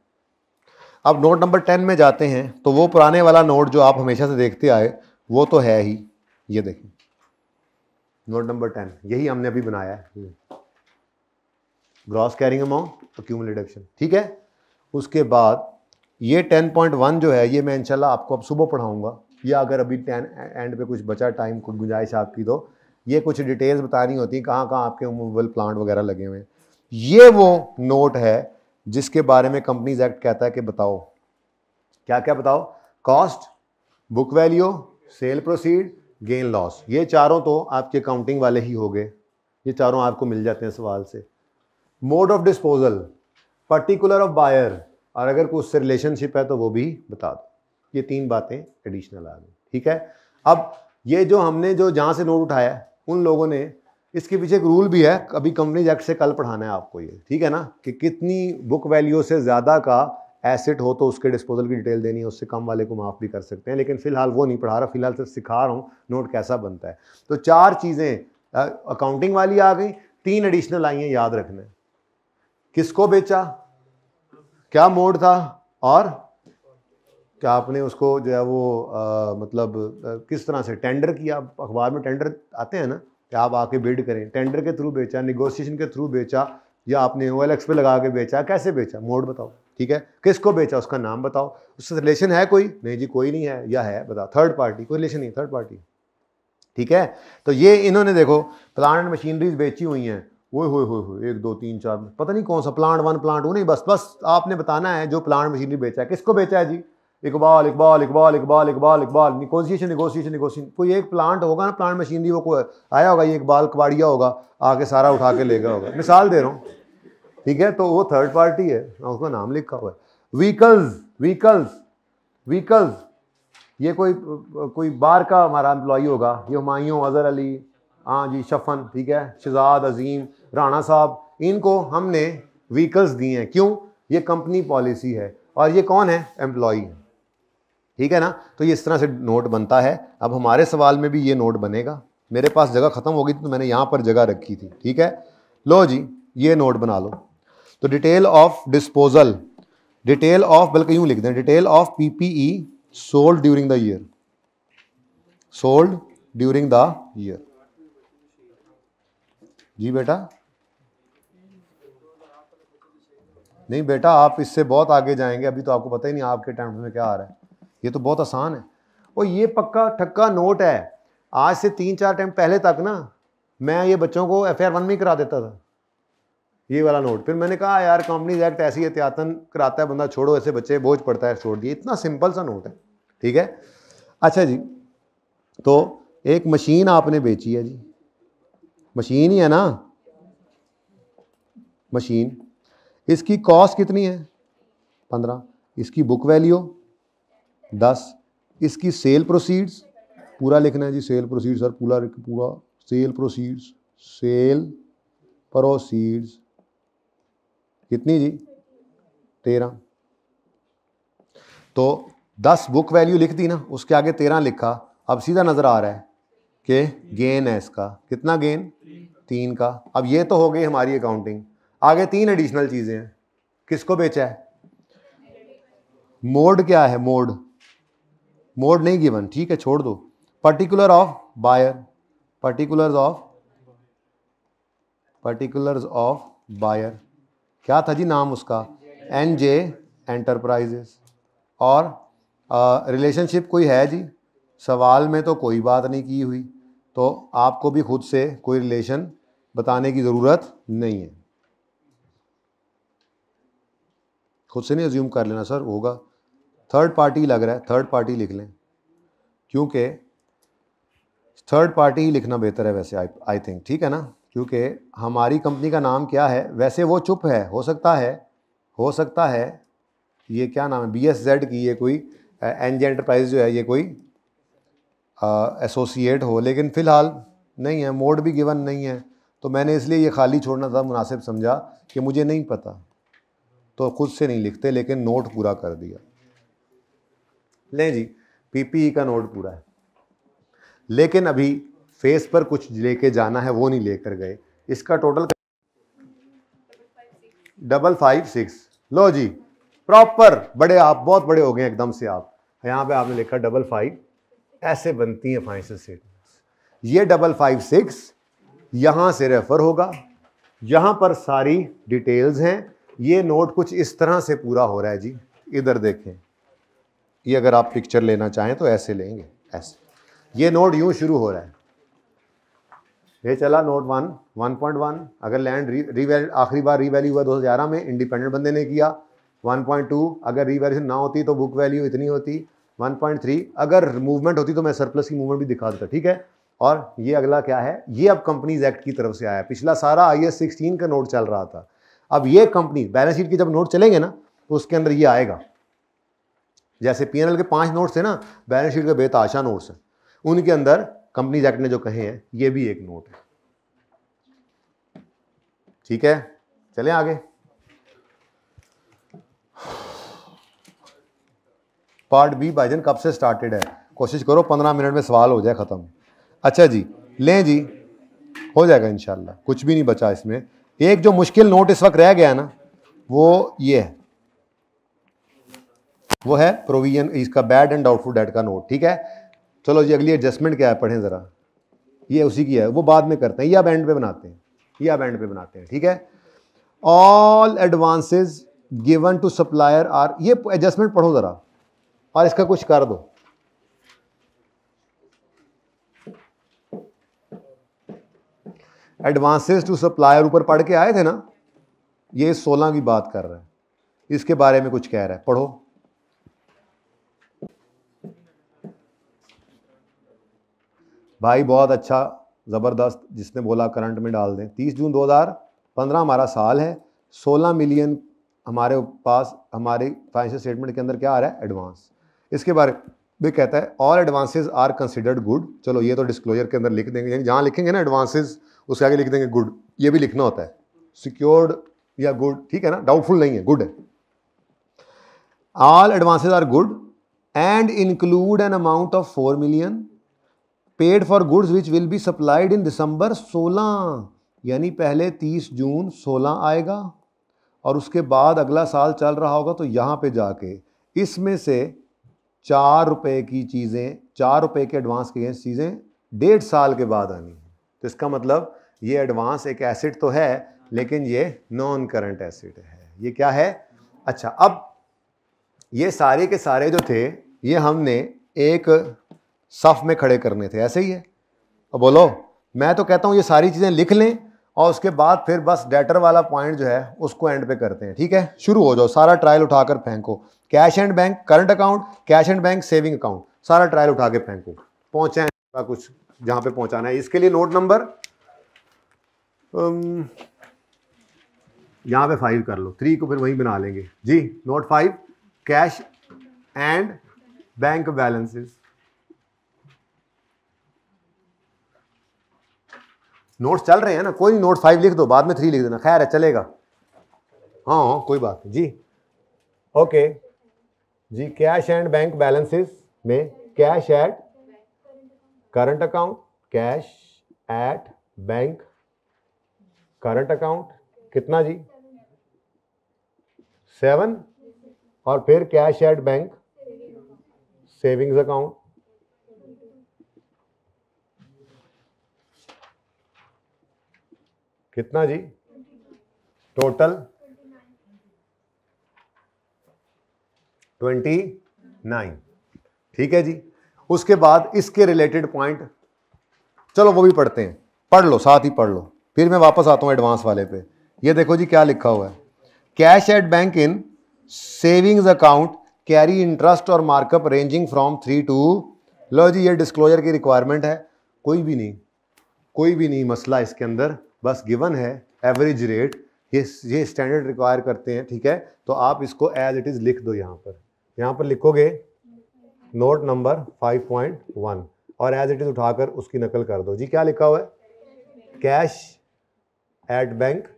अब नोड नंबर टेन में जाते हैं तो वो पुराने वाला नोड जो आप हमेशा से देखते आए वो तो है ही ये देखें नोड नंबर टेन यही हमने अभी बनाया है ग्रॉस कैरिंग अमाउंट अक्यूमुलेटिव ठीक है उसके बाद ये 10.1 जो है ये मैं इंशाल्लाह आपको अब सुबह पढ़ाऊंगा या अगर अभी टेन एंड पे कुछ बचा टाइम कुछ गुंजाइश आपकी तो ये कुछ डिटेल्स बतानी होती हैं कहाँ कहाँ आपके मोबाइल प्लांट वगैरह लगे हुए हैं ये वो नोट है जिसके बारे में कंपनीज एक्ट कहता है कि बताओ क्या क्या बताओ cost book value sale proceed gain loss ये चारों तो आपके अकाउंटिंग वाले ही हो गए ये चारों आपको मिल जाते हैं सवाल से mode of disposal particular of buyer और अगर कोई उससे रिलेशनशिप है तो वो भी बता दो ये तीन बातें एडिशनल आ गई ठीक है अब ये जो हमने जो जहाँ से नोट उठाया उन लोगों ने इसके पीछे एक रूल भी है अभी कंपनीज एक्ट से कल पढ़ाना है आपको ये ठीक है ना कि कितनी बुक वैल्यू से ज़्यादा का एसेट हो तो उसके डिस्पोजल की डिटेल देनी है उससे कम वाले को माफ़ भी कर सकते हैं लेकिन फिलहाल वो नहीं पढ़ा रहा फिलहाल सिर्फ सिखा रहा हूँ नोट कैसा बनता है तो चार चीज़ें अकाउंटिंग वाली आ गई तीन एडिशनल आई हैं याद रखना किसको बेचा क्या मोड था और क्या आपने उसको जो है वो आ, मतलब आ, किस तरह से टेंडर किया अखबार में टेंडर आते हैं ना कि आप आके बिड करें टेंडर के थ्रू बेचा निगोशिएशन के थ्रू बेचा या आपने ओ एल पे लगा के बेचा कैसे बेचा मोड बताओ ठीक है किसको बेचा उसका नाम बताओ उससे रिलेशन है कोई नहीं जी कोई नहीं है या है बताओ थर्ड पार्टी कोई रिलेशन नहीं थर्ड पार्टी ठीक है तो ये इन्होंने देखो प्लांट एंड मशीनरीज बेची हुई हैं ओए होए होए होए एक दो तीन चार पता नहीं कौन सा प्लांट वन प्लांट वो नहीं बस बस आपने बताना है जो प्लांट मशीनरी बेचा है किसको बेचा है जी इकबाल इकबाल इकबाल इकबाल इकबाल इकबाल निकोसिएशन निकोसिएशन निकोसिएशन कोई एक प्लांट होगा ना प्लांट मशीनरी वो को आया होगा ये इकबाल कबाड़िया होगा आके सारा उठा के ले गया होगा मिसाल दे रहा हूँ ठीक है तो वो थर्ड पार्टी है उसका नाम लिखा हुआ है व्हीकल्स व्हीकल्स व्हीकल्स ये कोई कोई बार का हमारा एम्प्लॉई होगा ये हमायों अजहर अली हाँ जी शफन ठीक है शहजाद अजीम राणा साहब इनको हमने व्हीकल्स दिए हैं क्यों ये कंपनी पॉलिसी है और ये कौन है एम्प्लॉई है ठीक है ना तो ये इस तरह से नोट बनता है अब हमारे सवाल में भी ये नोट बनेगा मेरे पास जगह ख़त्म हो थी तो मैंने यहाँ पर जगह रखी थी ठीक है लो जी ये नोट बना लो तो detail of disposal detail of बल्कि यूँ लिख दें detail of PPE sold during the year sold during the year जी बेटा नहीं बेटा आप इससे बहुत आगे जाएंगे अभी तो आपको पता ही नहीं आपके टाइम में क्या आ रहा है ये तो बहुत आसान है और ये पक्का ठक्का नोट है आज से तीन चार टाइम पहले तक ना मैं ये बच्चों को एफ आई वन में करा देता था ये वाला नोट फिर मैंने कहा यार कंपनीज एक्ट ऐसी एहतियातन कराता है बंदा छोड़ो ऐसे बच्चे बोझ पड़ता है छोड़ दिए इतना सिंपल सा नोट है ठीक है अच्छा जी तो एक मशीन आपने बेची है जी मशीन ही है ना मशीन इसकी कॉस्ट कितनी है पंद्रह इसकी बुक वैल्यू दस इसकी सेल प्रोसीड्स पूरा लिखना है जी सेल प्रोसीड्स सर पूरा पूरा सेल प्रोसीड्स सेल प्रोसीड्स कितनी जी तेरह तो दस बुक वैल्यू लिख दी ना उसके आगे तेरह लिखा अब सीधा नज़र आ रहा है कि गेन है इसका कितना गेन तीन का अब ये तो हो गई हमारी अकाउंटिंग आगे तीन एडिशनल चीज़ें हैं किसको बेचा है मोड क्या है मोड मोड नहीं गिवन ठीक है छोड़ दो particular of buyer particulars of particulars of buyer क्या था जी नाम उसका एन जे एंटरप्राइजेस और रिलेशनशिप कोई है जी सवाल में तो कोई बात नहीं की हुई तो आपको भी खुद से कोई रिलेशन बताने की ज़रूरत नहीं है खुद से नहीं एज्यूम कर लेना सर होगा थर्ड पार्टी लग रहा है थर्ड पार्टी लिख लें क्योंकि थर्ड पार्टी ही लिखना बेहतर है वैसे आई थिंक ठीक है ना क्योंकि हमारी कंपनी का नाम क्या है वैसे वो चुप है हो सकता है हो सकता है ये क्या नाम है बी एस जेड की ये कोई एन जे एंटरप्राइज जो है ये कोई एसोसिएट हो लेकिन फ़िलहाल नहीं है मोड भी गिवन नहीं है तो मैंने इसलिए ये खाली छोड़ना था मुनासिब समझा कि मुझे नहीं पता तो ख़ुद से नहीं लिखते लेकिन नोट पूरा कर दिया लें जी पीपीई e का नोट पूरा है लेकिन अभी फेस पर कुछ लेके जाना है वो नहीं लेकर गए इसका टोटल डबल फाइव सिक्स लो जी प्रॉपर बड़े आप बहुत बड़े हो गए एकदम से आप यहाँ पे आपने लिखा डबल फाइव ऐसे बनती हैं फाइनेंशियल स्टेटमेंट्स ये डबल फाइव सिक्स यहाँ से रेफर होगा यहाँ पर सारी डिटेल्स हैं ये नोट कुछ इस तरह से पूरा हो रहा है जी इधर देखें ये अगर आप पिक्चर लेना चाहें तो ऐसे लेंगे ऐसे ये नोड यूँ शुरू हो रहा है ये चला note one one point one अगर लैंड री आखिरी बार रीवैल्यू हुआ ग्यारह में इंडिपेंडेंट बंदे ने किया 1.2 अगर रीवैल्यूशन ना होती तो बुक वैल्यू इतनी होती 1.3 अगर मूवमेंट होती तो मैं सरप्लस की मूवमेंट भी दिखा देता ठीक है और ये अगला क्या है ये अब कंपनीज एक्ट की तरफ से आया है पिछला सारा आई एस का नोट चल रहा था अब ये कंपनी बैलेंस शीट की जब नोट चलेंगे ना तो उसके अंदर ये आएगा जैसे पी के पाँच नोट्स थे ना बैलेंस शीट के बेताशा नोट्स हैं उनके अंदर कंपनी एक्ट ने जो कहे हैं ये भी एक नोट है ठीक है चले आगे पार्ट बी भाईजन कब से स्टार्टेड है कोशिश करो पंद्रह मिनट में सवाल हो जाए ख़त्म अच्छा जी लें जी हो जाएगा इनशाला कुछ भी नहीं बचा इसमें एक जो मुश्किल नोट इस वक्त रह गया ना वो ये है वो है प्रोविजन इसका बैड एंड डाउटफुल डेट का नोट ठीक है चलो जी अगली एडजस्टमेंट क्या है पढ़ें ज़रा ये उसी की है वो बाद में करते हैं या बैंड पे बनाते हैं या बैंड पे बनाते हैं ठीक है all advances given to supplier are ये एडजस्टमेंट पढ़ो ज़रा और इसका कुछ कर दो एडवांसेस टू सप्लायर ऊपर पढ़ के आए थे ना ये सोलह की बात कर रहा है इसके बारे में कुछ कह रहा है पढ़ो भाई बहुत अच्छा ज़बरदस्त जिसने बोला करंट में डाल दें तीस जून पंद्रह हमारा साल है सोलह मिलियन हमारे पास हमारे फाइनेंशियल स्टेटमेंट के अंदर क्या आ रहा है एडवांस इसके बारे में कहता है all advances are considered good चलो ये तो डिस्क्लोजर के अंदर लिख देंगे जहाँ लिखेंगे ना एडवांसेस उसके आगे लिख देंगे गुड ये भी लिखना होता है सिक्योर्ड या गुड ठीक है ना डाउटफुल नहीं है गुड है all advances are good and include an amount of four million paid for goods which will be supplied in December 16 यानी पहले 30 जून 16 आएगा और उसके बाद अगला साल चल रहा होगा तो यहाँ पे जाके इसमें से चार रुपए की चीज़ें चार रुपए के एडवांस की चीज़ें डेढ़ साल के बाद आनी है तो इसका मतलब ये एडवांस एक एसिड तो है लेकिन ये नॉन करंट एसिड है ये क्या है अच्छा अब ये सारे के सारे जो थे ये हमने एक सफ में खड़े करने थे ऐसे ही है और बोलो मैं तो कहता हूँ ये सारी चीज़ें लिख लें और उसके बाद फिर बस डेटर वाला पॉइंट जो है उसको एंड पे करते हैं ठीक है शुरू हो जाओ सारा ट्रायल उठाकर फेंको cash and bank current account cash and bank saving account सारा ट्रायल उठा के फेंको पहुँचे कुछ जहाँ पे पहुँचाना है इसके लिए नोट नंबर um, यहाँ पे फाइव कर लो थ्री को फिर वहीं बना लेंगे जी note five cash and bank balances notes चल रहे हैं ना कोई नहीं नोट फाइव लिख दो बाद में थ्री लिख देना खैर है चलेगा हाँ हाँ कोई बात नहीं जी ओके जी कैश एंड बैंक बैलेंसेस में cash at current account cash at bank current account कितना जी सेवन और फिर cash at bank savings account कितना जी टोटल ट्वेंटी नाइन ठीक है जी उसके बाद इसके रिलेटेड पॉइंट चलो वो भी पढ़ते हैं पढ़ लो साथ ही पढ़ लो फिर मैं वापस आता हूं एडवांस वाले पे ये देखो जी क्या लिखा हुआ है cash at bank in savings account carry interest और markup ranging from three two लो जी ये डिस्क्लोजर की रिक्वायरमेंट है कोई भी नहीं कोई भी नहीं मसला इसके अंदर बस गिवन है एवरेज रेट ये ये स्टैंडर्ड रिक्वायर करते हैं ठीक है तो आप इसको एज इट इज़ लिख दो यहाँ पर यहाँ पर लिखोगे नोट नंबर 5.1 और एज इट इज़ उठाकर उसकी नकल कर दो जी क्या लिखा हुआ है कैश एट बैंक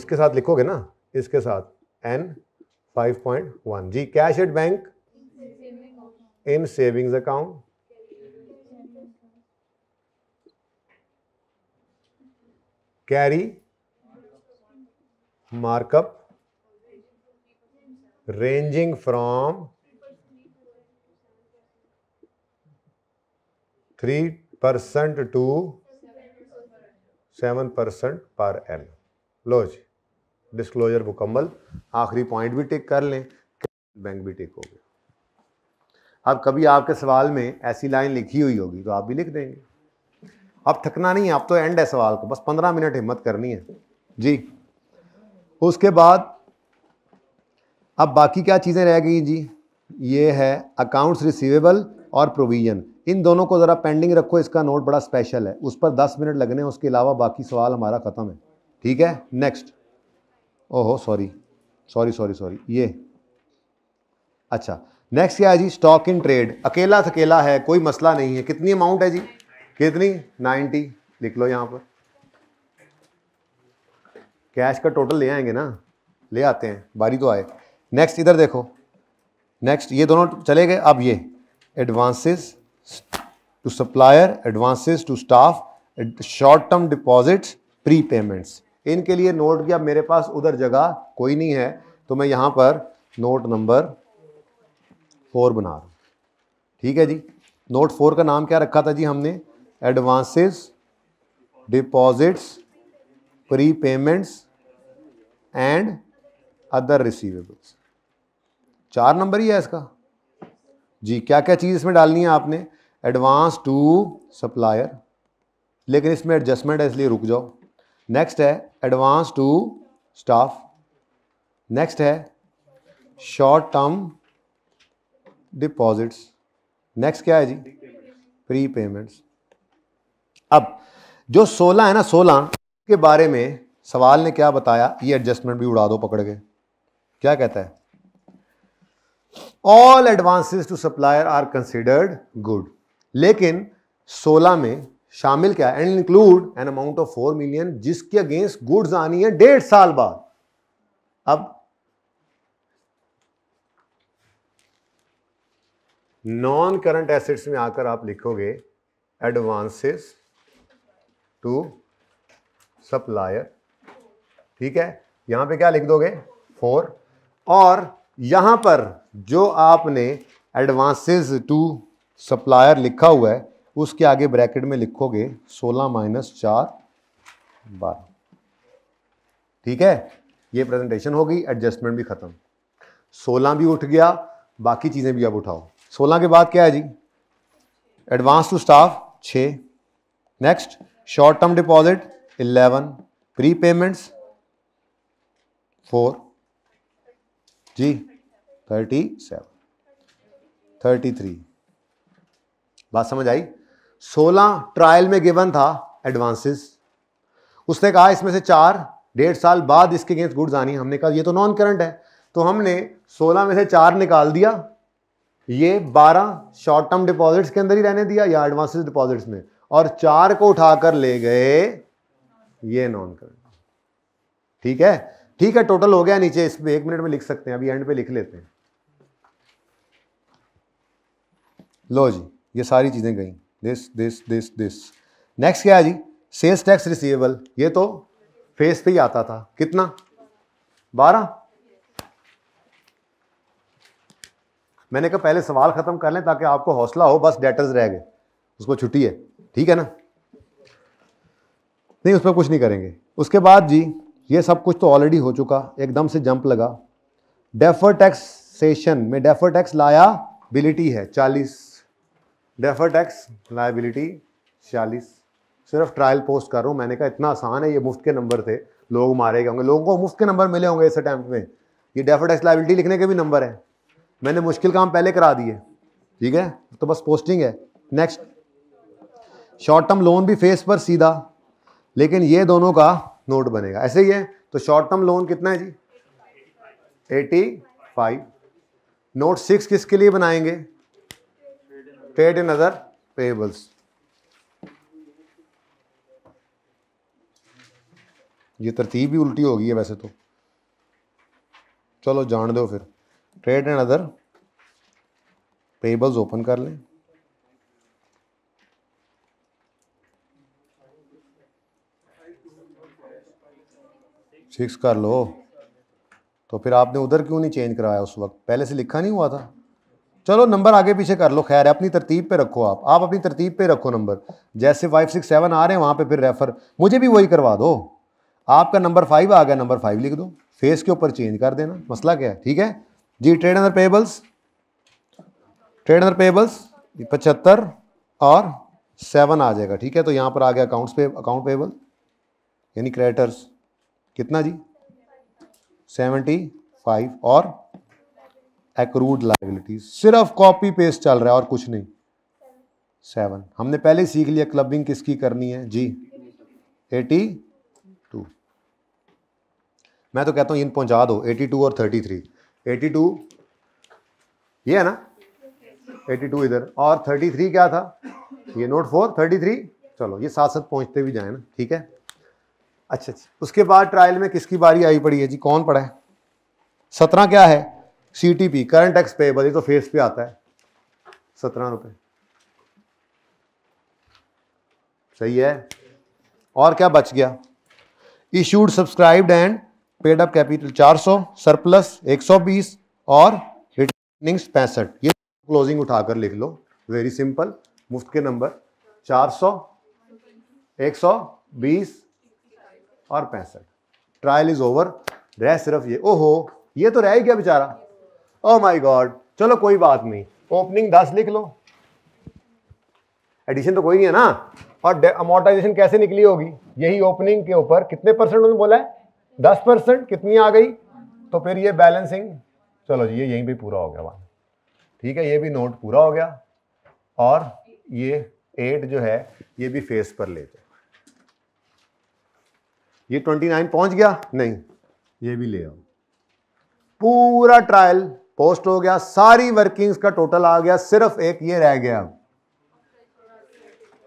इसके साथ लिखोगे ना इसके साथ एन 5.1 जी cash at bank in savings account carry markup ranging from three percent to seven percent per annum लो जी डिस्क्लोजर मुकम्मल आखिरी पॉइंट भी टिक कर लें बैंक भी टिक हो गया अब कभी आपके सवाल में ऐसी लाइन लिखी हुई होगी तो आप भी लिख देंगे अब थकना नहीं है अब तो एंड है सवाल को बस पंद्रह मिनट हिम्मत करनी है जी उसके बाद अब बाकी क्या चीज़ें रह गई जी ये है अकाउंट्स रिसीवेबल और प्रोविज़न इन दोनों को ज़रा पेंडिंग रखो इसका नोट बड़ा स्पेशल है उस पर दस मिनट लगने हैं उसके अलावा बाकी सवाल हमारा ख़त्म है ठीक है नेक्स्ट ओहो सॉरी सॉरी सॉरी सॉरी ये अच्छा नेक्स्ट क्या है जी स्टॉक इन ट्रेड अकेला थकेला है कोई मसला नहीं है कितनी अमाउंट है जी कितनी 90 लिख लो यहाँ पर कैश का टोटल ले आएंगे ना ले आते हैं बारी तो आए नेक्स्ट इधर देखो नेक्स्ट ये दोनों चले गए अब ये advances to supplier advances to staff short term deposits prepayments इनके लिए नोट किया मेरे पास उधर जगह कोई नहीं है तो मैं यहाँ पर नोट नंबर फोर बना रहा हूँ ठीक है जी नोट फोर का नाम क्या रखा था जी हमने deposits prepayments and other receivables चार नंबर ही है इसका जी क्या क्या चीज़ इसमें डालनी है आपने एडवांस टू सप्लायर लेकिन इसमें एडजस्टमेंट है इसलिए रुक जाओ नेक्स्ट है एडवांस टू स्टाफ नेक्स्ट है शॉर्ट टर्म डिपॉजिट्स नेक्स्ट क्या है जी प्री पेमेंट्स अब जो सोलह है ना सोलह के बारे में सवाल ने क्या बताया ये एडजस्टमेंट भी उड़ा दो पकड़ के क्या कहता है all advances to supplier are considered good लेकिन 16 में शामिल क्या and include an amount of four million जिसके अगेंस्ट गुड्स आनी है डेढ़ साल बाद अब नॉन करंट एसेट्स में आकर आप लिखोगे एडवांसेस टू सप्लायर ठीक है यहां पे क्या लिख दोगे फोर और यहां पर जो आपने एडवांसेस टू सप्लायर लिखा हुआ है उसके आगे ब्रैकेट में लिखोगे सोलह माइनस चार बारह ठीक है ये प्रेजेंटेशन होगी एडजस्टमेंट भी खत्म सोलह भी उठ गया बाकी चीज़ें भी आप उठाओ सोलह के बाद क्या है जी एडवांस टू स्टाफ छ next short term deposit eleven pre payments four जी थर्टी सेवन थर्टी थ्री बात समझ आई सोलह ट्रायल में गिवन था एडवांसेस उसने कहा इसमें से चार डेढ़ साल बाद इसके अगेंस्ट गुड्स आनी हमने कहा ये तो नॉन करंट है तो हमने सोलह में से चार निकाल दिया ये बारह शॉर्ट टर्म डिपॉजिट्स के अंदर ही रहने दिया या एडवांसेस डिपॉजिट्स में और चार को उठाकर ले गए ये नॉन करंट ठीक है ठीक है टोटल हो गया नीचे इस एक मिनट में लिख सकते हैं अभी एंड पे लिख लेते हैं लो जी ये सारी चीज़ें गई this this this this next क्या है जी सेल्स टैक्स रिसीवेबल ये तो फेस पे ही आता था कितना बारह मैंने कहा पहले सवाल ख़त्म कर लें ताकि आपको हौसला हो बस डेटर्स रह गए उसको छुट्टी है ठीक है ना नहीं उस पर कुछ नहीं करेंगे उसके बाद जी ये सब कुछ तो ऑलरेडी हो चुका एकदम से जंप लगा डेफर टैक्स सेशन में डेफर टैक्स लायाबिलिटी है चालीस डेफर टैक्स लाइबिलिटी चालीस सिर्फ ट्रायल पोस्ट कर रहा हूँ मैंने कहा इतना आसान है ये मुफ्त के नंबर थे लोग मारे गए होंगे लोगों को मुफ्त के नंबर मिले होंगे इस अटैम्प में ये डेफर टैक्स लाइबिलिटी लिखने के भी नंबर है मैंने मुश्किल काम पहले करा दिए ठीक है तो बस पोस्टिंग है नेक्स्ट शॉर्ट टर्म लोन भी फेस पर सीधा लेकिन ये दोनों का नोट बनेगा ऐसे ही है तो शॉर्ट टर्म लोन कितना है जी एटी फाइव नोट सिक्स किसके लिए बनाएंगे ट्रेड इन अदर पेबल्स ये तरतीब भी उल्टी होगी है वैसे तो चलो जान दो फिर trade and other payables open कर लें सिक्स कर लो तो फिर आपने उधर क्यों नहीं चेंज कराया उस वक्त पहले से लिखा नहीं हुआ था चलो नंबर आगे पीछे कर लो खैर है अपनी तरतीब पे रखो आप आप अपनी तरतीब पे रखो नंबर जैसे फाइव सिक्स सेवन आ रहे हैं वहाँ पे फिर रेफर मुझे भी वही करवा दो आपका नंबर फाइव आ गया नंबर फाइव लिख दो फेस के ऊपर चेंज कर देना मसला क्या है ठीक है जी trade other payables trade other payables पचहत्तर और सेवन आ जाएगा ठीक है तो यहाँ पर आ गया अकाउंट्स पे अकाउंट पेबल यानी क्रेडिटर्स कितना जी सेवेंटी फाइव और एक्रूड लाइबिलिटी सिर्फ कॉपी पेस्ट चल रहा है और कुछ नहीं सेवन हमने पहले सीख लिया क्लबिंग किसकी करनी है जी एटी टू मैं तो कहता हूं इन पहुंचा दो एटी टू और थर्टी थ्री एटी टू ये है ना एटी टू इधर और थर्टी थ्री क्या था ये नोट फोर थर्टी थ्री चलो ये साथ साथ पहुंचते भी जाए ना ठीक है अच्छा अच्छा उसके बाद ट्रायल में किसकी बारी आई पड़ी है जी कौन पढ़ा है सत्रह क्या है C T P current tax पे ये तो फेस पे आता है सत्रह रुपये सही है और क्या बच गया issued subscribed and paid up capital 400 surplus 120 और रिटर्निंग पैंसठ ये क्लोजिंग उठाकर लिख लो वेरी सिंपल मुफ्त के नंबर 400 120 और पैंसठ ट्रायल इज ओवर रह सिर्फ ये ओहो ये तो रह ही गया बेचारा ओ माय गॉड चलो कोई बात नहीं ओपनिंग दस लिख लो एडिशन तो कोई नहीं है ना और अमोटाइजेशन कैसे निकली होगी यही ओपनिंग के ऊपर कितने परसेंट उन्होंने बोला है दस परसेंट कितनी आ गई तो फिर ये बैलेंसिंग चलो जी ये यहीं भी पूरा हो गया वहां ठीक है ये भी नोट पूरा हो गया और ये एट जो है ये भी फेस पर लेते ये ट्वेंटी नाइन पहुंच गया नहीं ये भी ले आओ पूरा ट्रायल पोस्ट हो गया सारी वर्किंग्स का टोटल आ गया सिर्फ एक ये रह गया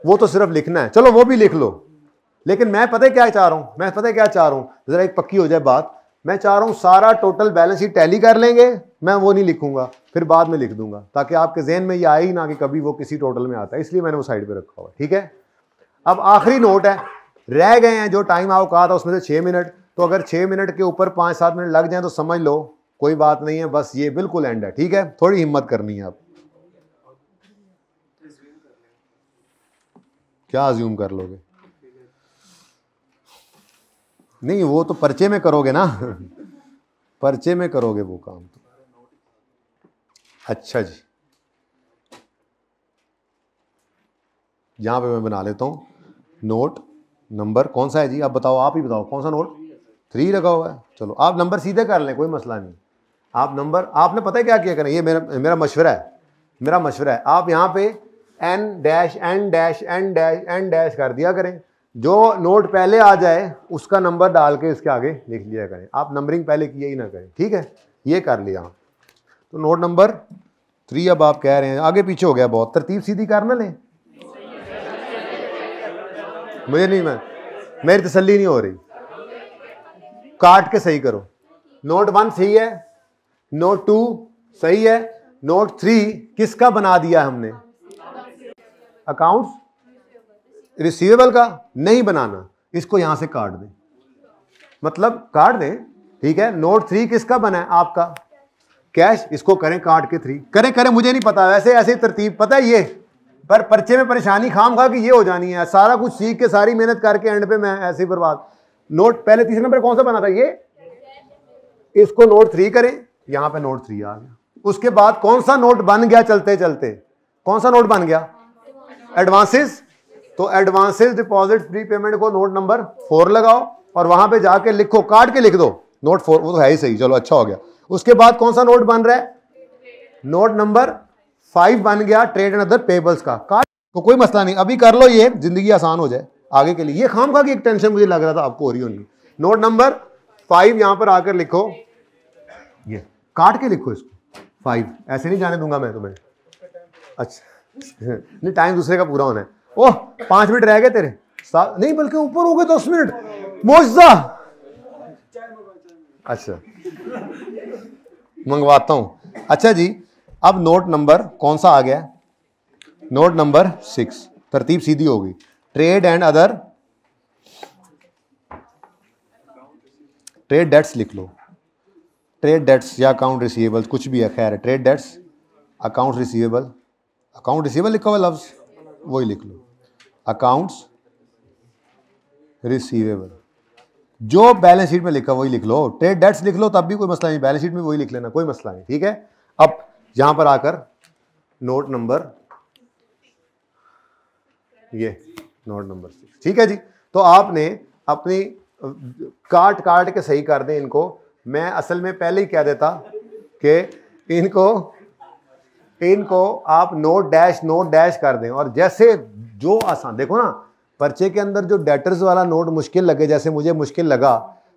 वो तो सिर्फ लिखना है चलो वो भी लिख लो लेकिन मैं पता क्या चाह रहा हूं मैं पता क्या चाह रहा हूं जरा एक पक्की हो जाए बात मैं चाह रहा हूं सारा टोटल बैलेंस ही टैली कर लेंगे मैं वो नहीं लिखूंगा फिर बाद में लिख दूंगा ताकि आपके जहन में ये आए ही ना कि कभी वो किसी टोटल में आता है इसलिए मैंने वो साइड पर रखा हुआ ठीक है अब आखिरी नोट है रह गए हैं जो टाइम आओ कहा था उसमें से छः मिनट तो अगर छः मिनट के ऊपर पाँच सात मिनट लग जाए तो समझ लो कोई बात नहीं है बस ये बिल्कुल एंड है ठीक है थोड़ी हिम्मत करनी है आप क्या ज्यूम कर लोगे नहीं वो तो पर्चे में करोगे ना पर्चे में करोगे वो काम तो अच्छा जी यहां पे मैं बना लेता हूं नोट नंबर कौन सा है जी आप बताओ आप ही बताओ कौन सा नोट थ्री लगा हुआ है चलो आप नंबर सीधे कर लें कोई मसला नहीं आप नंबर आपने पता है क्या किया करें ये मेरा मेरा मशवरा है मेरा मशवरा है आप यहाँ पे N dash N dash N dash N dash कर दिया करें जो नोट पहले आ जाए उसका नंबर डाल के इसके आगे लिख लिया करें आप नंबरिंग पहले किए ही ना करें ठीक है ये कर लिया तो नोट नंबर थ्री अब आप कह रहे हैं आगे पीछे हो गया बहुत तरतीब सीधी कर ना लें मुझे नहीं मैं मेरी तसल्ली नहीं हो रही काट के सही करो नोट वन सही है नोट टू सही है नोट थ्री किसका बना दिया हमने अकाउंट्स रिसीवेबल का नहीं बनाना इसको यहां से काट दें मतलब काट दें ठीक है नोट थ्री किसका बना है आपका कैश इसको करें काट के थ्री करें करें मुझे नहीं पता वैसे ऐसे तरतीब पता है ये पर पर्चे में परेशानी खाम खा कि ये हो जानी है सारा कुछ सीख के सारी मेहनत करके एंड पे मैं ऐसे ही बर्बाद नोट पहले तीसरे नंबर कौन सा बना था ये इसको नोट थ्री करें यहाँ पे नोट थ्री आ गया उसके बाद कौन सा नोट बन गया चलते चलते कौन सा नोट बन गया एडवांसेस तो एडवांसेस डिपॉजिट प्री पेमेंट को नोट नंबर फोर लगाओ और वहां पे जाके लिखो काट के लिख दो नोट फोर वो तो है ही सही चलो अच्छा हो गया उसके बाद कौन सा नोट बन रहा है नोट नंबर फाइव बन गया ट्रेड एंड अदर पेबल्स का काट तो कोई मसला नहीं अभी कर लो ये जिंदगी आसान हो जाए आगे के लिए ये खाम खा की एक टेंशन मुझे लग रहा था आपको हो रही होगी नोट नंबर फाइव यहां पर आकर लिखो ये काट के लिखो इसको फाइव ऐसे नहीं जाने दूंगा मैं तुम्हें अच्छा नहीं टाइम दूसरे का पूरा होना है ओह पांच मिनट रह गए तेरे नहीं बल्कि ऊपर हो गए दस मिनट मोजा अच्छा मंगवाता हूं अच्छा जी अब नोट नंबर कौन सा आ गया नोट नंबर सिक्स तरतीब सीधी होगी trade and other trade debts लिख लो ट्रेड डेट्स या अकाउंट रिसीवेबल कुछ भी है खैर trade debts account receivable account receivable लिखा हुआ लफ्ज वही लिख लो अकाउंट्स रिसीवेबल जो बैलेंस शीट में लिखा वही लिख लो ट्रेड डेट्स लिख लो तब भी कोई मसला नहीं बैलेंस शीट में वही लिख लेना कोई मसला नहीं ठीक है अब यहां पर आकर नोट नंबर ये नोट नंबर सिक्स ठीक है जी तो आपने अपनी काट काट के सही कर दें इनको मैं असल में पहले ही कह देता कि इनको इनको आप नोट डैश नोट डैश कर दें और जैसे जो आसान देखो ना पर्चे के अंदर जो डेटर्स वाला नोट मुश्किल लगे जैसे मुझे मुश्किल लगा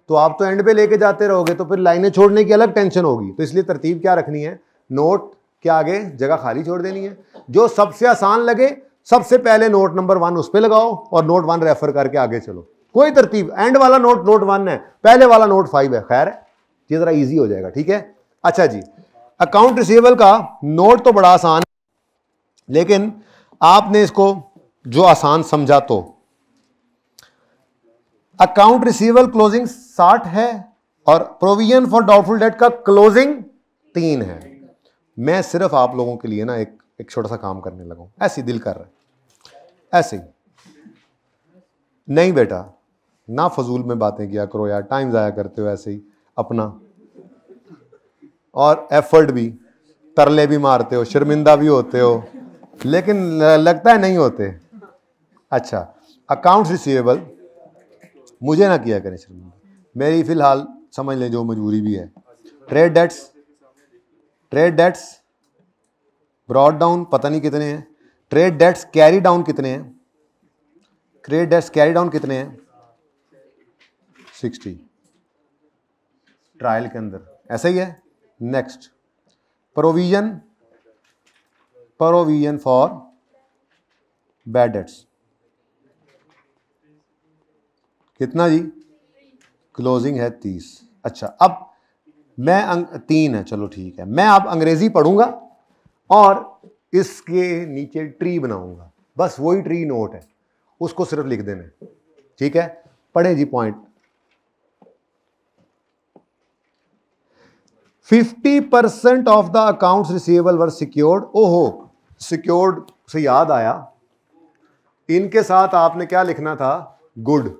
तो आप तो एंड पे लेके जाते रहोगे तो फिर लाइनें छोड़ने की अलग टेंशन होगी तो इसलिए तरतीब क्या रखनी है नोट के आगे जगह खाली छोड़ देनी है जो सबसे आसान लगे सबसे पहले नोट नंबर वन उस पर लगाओ और नोट वन रेफर करके आगे चलो कोई तरतीब एंड वाला नोट नोट वन है पहले वाला नोट फाइव है खैर ये ज़रा ईजी हो जाएगा ठीक है अच्छा जी अकाउंट रिसीवेबल का नोट तो बड़ा आसान लेकिन आपने इसको जो आसान समझा तो अकाउंट रिसीवेबल क्लोजिंग साठ है और प्रोविजन फॉर डाउटफुल डेट का क्लोजिंग तीन है मैं सिर्फ आप लोगों के लिए ना एक एक छोटा सा काम करने लगा ऐसे ही दिल कर रहा है ऐसे ही नहीं बेटा ना फजूल में बातें किया करो यार टाइम ज़ाया करते हो ऐसे ही अपना और एफर्ट भी तरले भी मारते हो शर्मिंदा भी होते हो लेकिन लगता है नहीं होते अच्छा अकाउंट्स रिसीवेबल मुझे ना किया करें शर्मिंदा मेरी फ़िलहाल समझ लें जो मजबूरी भी है trade debts trade debts broad down पता नहीं कितने हैं ट्रेड डेट्स कैरी डाउन कितने हैं ट्रेड डेट्स कैरी डाउन कितने हैं सिक्सटी ट्रायल के अंदर ऐसा ही है next provision provision for bad debts कितना जी क्लोजिंग है तीस अच्छा अब मैं अंग तीन है चलो ठीक है मैं आप अंग्रेज़ी पढ़ूंगा और इसके नीचे ट्री बनाऊंगा बस वही ट्री नोट है उसको सिर्फ लिख देना ठीक है पढ़े जी point fifty percent of the accounts receivable were secured ओहो सिक्योर्ड से याद आया इनके साथ आपने क्या लिखना था गुड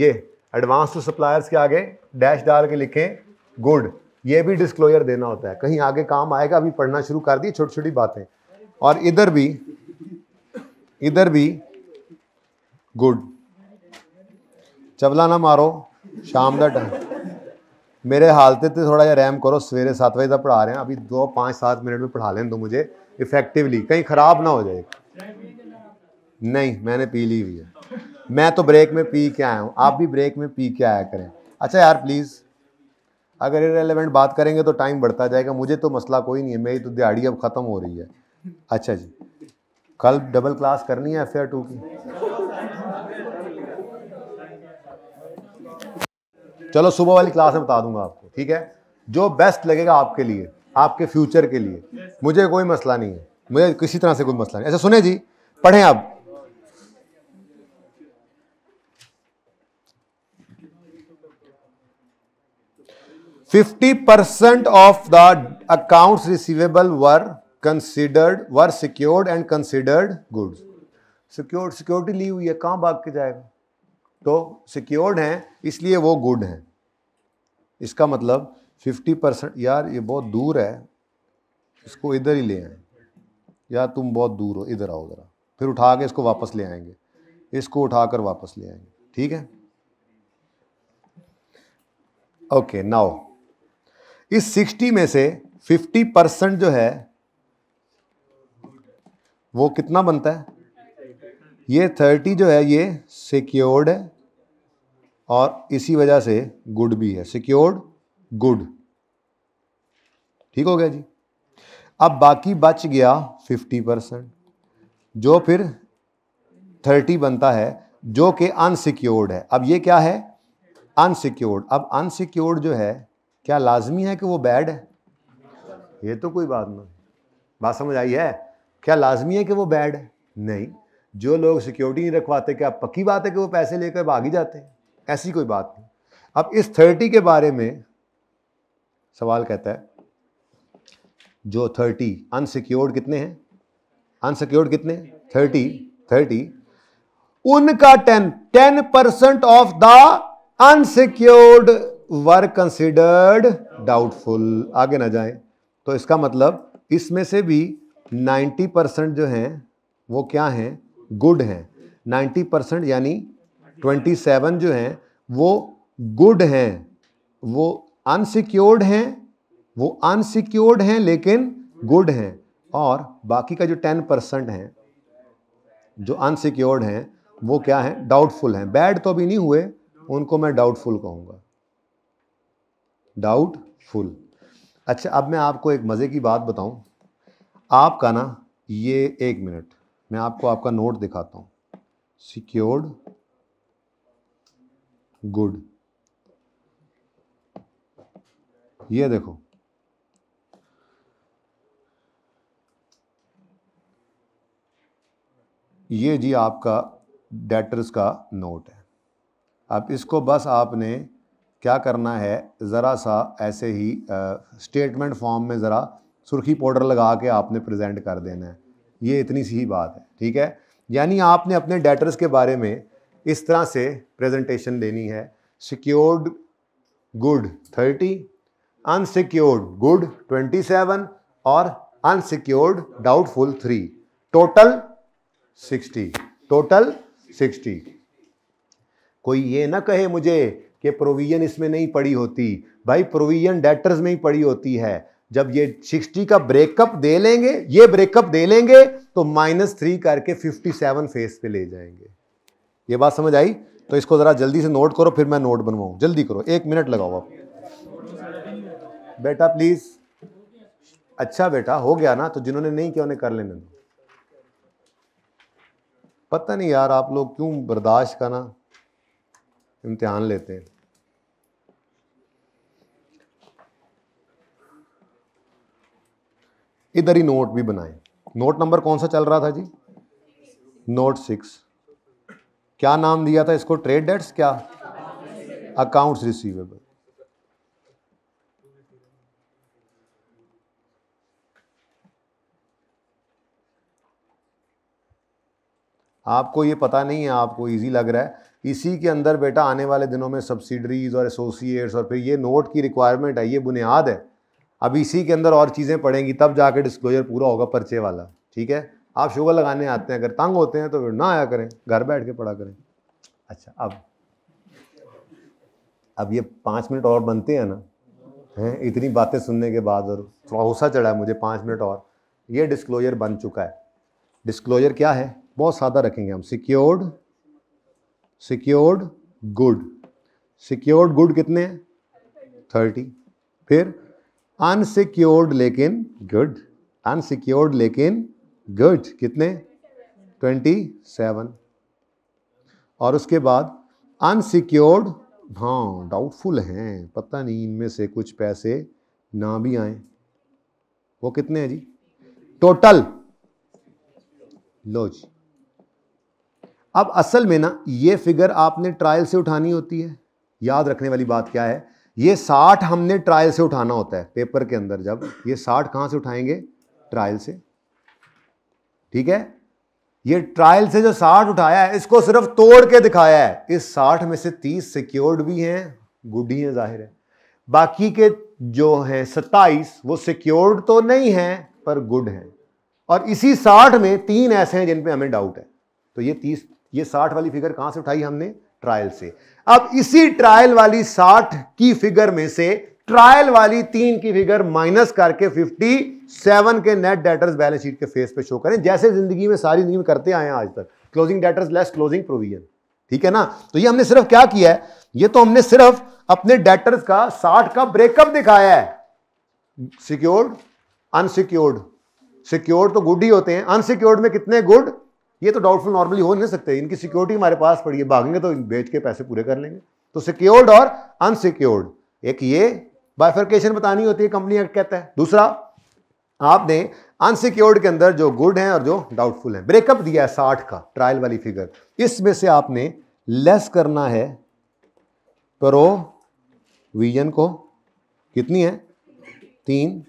ये एडवांस टू सप्लायर्स के आगे डैश डाल के लिखें गुड ये भी डिस्क्लोजर देना होता है कहीं आगे काम आएगा अभी पढ़ना शुरू कर दिए छोटी छोटी बातें और इधर भी इधर भी गुड चबला ना मारो शाम का टाइम मेरे हालते तो थोड़ा जहा रैम करो सवेरे सात बजे तक पढ़ा रहे हैं अभी दो पाँच सात मिनट में पढ़ा लें तो मुझे इफेक्टिवली कहीं ख़राब ना हो जाए नहीं मैंने पी ली हुई है मैं तो ब्रेक में पी के आया हूँ आप भी ब्रेक में पी के आया करें अच्छा यार प्लीज़ अगर इरेलीवेंट बात करेंगे तो टाइम बढ़ता जाएगा मुझे तो मसला कोई नहीं है मेरी तो दिहाड़ी अब ख़त्म हो रही है अच्छा जी कल डबल क्लास करनी है एफ टू की चलो सुबह वाली क्लास में बता दूंगा आपको ठीक है जो बेस्ट लगेगा आपके लिए आपके फ्यूचर के लिए मुझे कोई मसला नहीं है मुझे किसी तरह से कोई मसला नहीं अच्छा सुने जी पढ़ें आप fifty percent of the account receivable were considered were secured and considered goods secured security ली हुई है कहाँ भाग के जाएगा तो सिक्योर्ड हैं इसलिए वो गुड हैं इसका मतलब फिफ्टी परसेंट यार ये बहुत दूर है इसको इधर ही ले आए यार तुम बहुत दूर हो इधर आओ ज़रा फिर उठा के इसको वापस ले आएंगे इसको उठाकर वापस ले आएंगे ठीक है ओके नाउ इस 60 में से 50 परसेंट जो है वो कितना बनता है ये 30 जो है ये सिक्योर्ड है और इसी वजह से गुड भी है सिक्योर्ड गुड ठीक हो गया जी अब बाकी बच गया 50 परसेंट जो फिर 30 बनता है जो कि अनसिक्योर्ड है अब ये क्या है अनसिक्योर्ड अब अनसिक्योर्ड जो है क्या लाजमी है कि वो बैड है ये तो कोई बात नहीं बात समझ आई है क्या लाजमी है कि वो बैड है नहीं जो लोग सिक्योरिटी नहीं रखवाते क्या पक्की बात है कि वो पैसे लेकर भाग ही जाते हैं ऐसी कोई बात नहीं अब इस थर्टी के बारे में सवाल कहता है जो थर्टी अनसिक्योर्ड कितने हैं अनसिक्योर्ड कितने थर्टी थर्टी उनका ten ten percent of the unsecured were considered doubtful आगे ना जाए तो इसका मतलब इसमें से भी 90 परसेंट जो हैं वो क्या हैं गुड हैं 90 परसेंट यानी 27 जो हैं वो गुड हैं वो अनसिक्योर्ड हैं वो अनसिक्योर्ड हैं लेकिन गुड हैं और बाकी का जो 10 परसेंट हैं जो अनसिक्योर्ड हैं वो क्या हैं डाउटफुल हैं बैड तो अभी नहीं हुए उनको मैं डाउटफुल कहूँगा डाउटफुल अच्छा अब मैं आपको एक मज़े की बात बताऊं आपका ना ये एक मिनट मैं आपको आपका नोट दिखाता हूं सिक्योर्ड गुड ये देखो ये जी आपका डेटर्स का नोट है अब इसको बस आपने क्या करना है ज़रा सा ऐसे ही स्टेटमेंट फॉर्म में ज़रा सुर्खी पाउडर लगा के आपने प्रेजेंट कर देना है ये इतनी सी ही बात है ठीक है यानी आपने अपने डेटर्स के बारे में इस तरह से प्रेजेंटेशन देनी है secured good thirty unsecured good twenty seven और unsecured doubtful three total sixty total sixty कोई ये ना कहे मुझे कि प्रोविज़न इसमें नहीं पड़ी होती भाई प्रोविज़न डेटर्स में ही पड़ी होती है जब ये 60 का ब्रेकअप दे लेंगे ये ब्रेकअप दे लेंगे तो माइनस थ्री करके 57 फेस पे ले जाएंगे ये बात समझ आई तो इसको ज़रा जल्दी से नोट करो फिर मैं नोट बनवाऊँ जल्दी करो एक मिनट लगाओ आप बेटा प्लीज़ अच्छा बेटा हो गया ना तो जिन्होंने नहीं किया उन्हें कर लेने दो पता नहीं यार आप लोग क्यों बर्दाश्त करना इम्तिहान लेते हैं इधर ही नोट भी बनाए नोट नंबर कौन सा चल रहा था जी नोट सिक्स क्या नाम दिया था इसको ट्रेड डेट्स क्या अकाउंट्स रिसीवेबल आपको ये पता नहीं है आपको इजी लग रहा है इसी के अंदर बेटा आने वाले दिनों में सब्सिडरीज और एसोसिएट्स और फिर ये नोट की रिक्वायरमेंट है ये बुनियाद है अब इसी के अंदर और चीज़ें पड़ेंगी तब जाके डिस्क्लोजर पूरा होगा पर्चे वाला ठीक है आप शुगर लगाने आते हैं अगर तंग होते हैं तो फिर ना आया करें घर बैठ के पढ़ा करें अच्छा अब अब ये पाँच मिनट और बनते हैं ना हैं इतनी बातें सुनने के बाद और थोड़ा गुस्सा चढ़ा है मुझे पाँच मिनट और ये डिस्क्लोजर बन चुका है डिस्क्लोजर क्या है बहुत सादा रखेंगे हम secured secured good secured good कितने हैं थर्टी फिर अनसिक्योर्ड लेकिन गुड अनसिक्योर्ड लेकिन गुड कितने ट्वेंटी सेवन और उसके बाद अनसिक्योर्ड हाँ डाउटफुल हैं पता नहीं इनमें से कुछ पैसे ना भी आए वो कितने हैं जी टोटल लो जी अब असल में ना ये फिगर आपने ट्रायल से उठानी होती है याद रखने वाली बात क्या है ये साठ हमने ट्रायल से उठाना होता है पेपर के अंदर जब ये साठ कहाँ से उठाएंगे ट्रायल से ठीक है ये ट्रायल से जो साठ उठाया है इसको सिर्फ तोड़ के दिखाया है इस साठ में से तीस सिक्योर्ड भी हैं गुड ही हैं जाहिर है बाकी के जो हैं सत्ताईस वो सिक्योर्ड तो नहीं हैं पर गुड हैं और इसी साठ में तीन ऐसे हैं जिन पे हमें डाउट है तो ये तीस ये साठ वाली फिगर कहाँ से उठाई हमने ट्रायल से अब इसी ट्रायल वाली साठ की फिगर में से ट्रायल वाली तीन की फिगर माइनस करके 57 के नेट डेटर्स बैलेंस शीट के फेस पे शो करें जैसे जिंदगी में सारी जिंदगी में करते आए हैं आज तक closing debtors less closing provision ठीक है ना तो ये हमने सिर्फ क्या किया है ये तो हमने सिर्फ अपने डेटर्स का साठ का ब्रेकअप दिखाया है सिक्योर्ड अनसिक्योर्ड सिक्योर्ड तो गुड ही होते हैं अनसिक्योर्ड में कितने गुड ये तो डाउटफुल नॉर्मली हो नहीं सकते इनकी सिक्योरिटी हमारे पास पड़ी है भागेंगे तो बेच के पैसे पूरे कर लेंगे तो सिक्योर्ड और अनसिक्योर्ड एक ये बाइफर्केशन बतानी होती है कंपनी एक्ट कहता है दूसरा आपने अनसिक्योर्ड के अंदर जो गुड हैं और जो डाउटफुल हैं ब्रेकअप दिया है साठ का ट्रायल वाली फिगर इसमें से आपने लेस करना है विजन तो को कितनी है तीन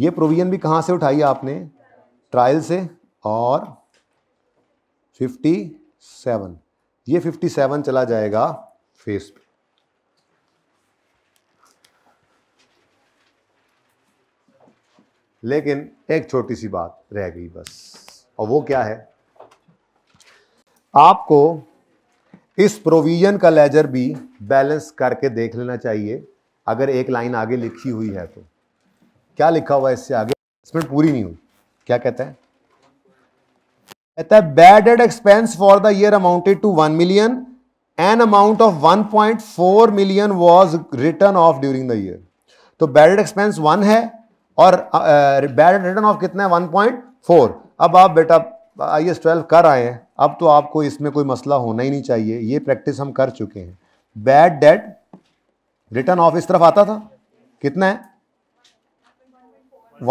ये प्रोविजन भी कहाँ से उठाई आपने ट्रायल से और फिफ्टी सेवन ये फिफ्टी सेवन चला जाएगा फेस पे लेकिन एक छोटी सी बात रह गई बस और वो क्या है आपको इस प्रोविजन का लेजर भी बैलेंस करके देख लेना चाहिए अगर एक लाइन आगे लिखी हुई है तो क्या लिखा हुआ है इससे आगे इसमें पूरी नहीं हुई क्या कहते हैं कहता है bad debt expense for the year amounted to one million an amount of one point four million was written off during the year तो बैड एड एक्सपेंस वन है और बैड रिटर्न ऑफ कितना है वन पॉइंट फोर अब आप बेटा I S twelve कर आए हैं अब तो आपको इसमें कोई मसला होना ही नहीं चाहिए ये प्रैक्टिस हम कर चुके हैं बैड डेट रिटर्न ऑफ इस तरफ आता था कितना है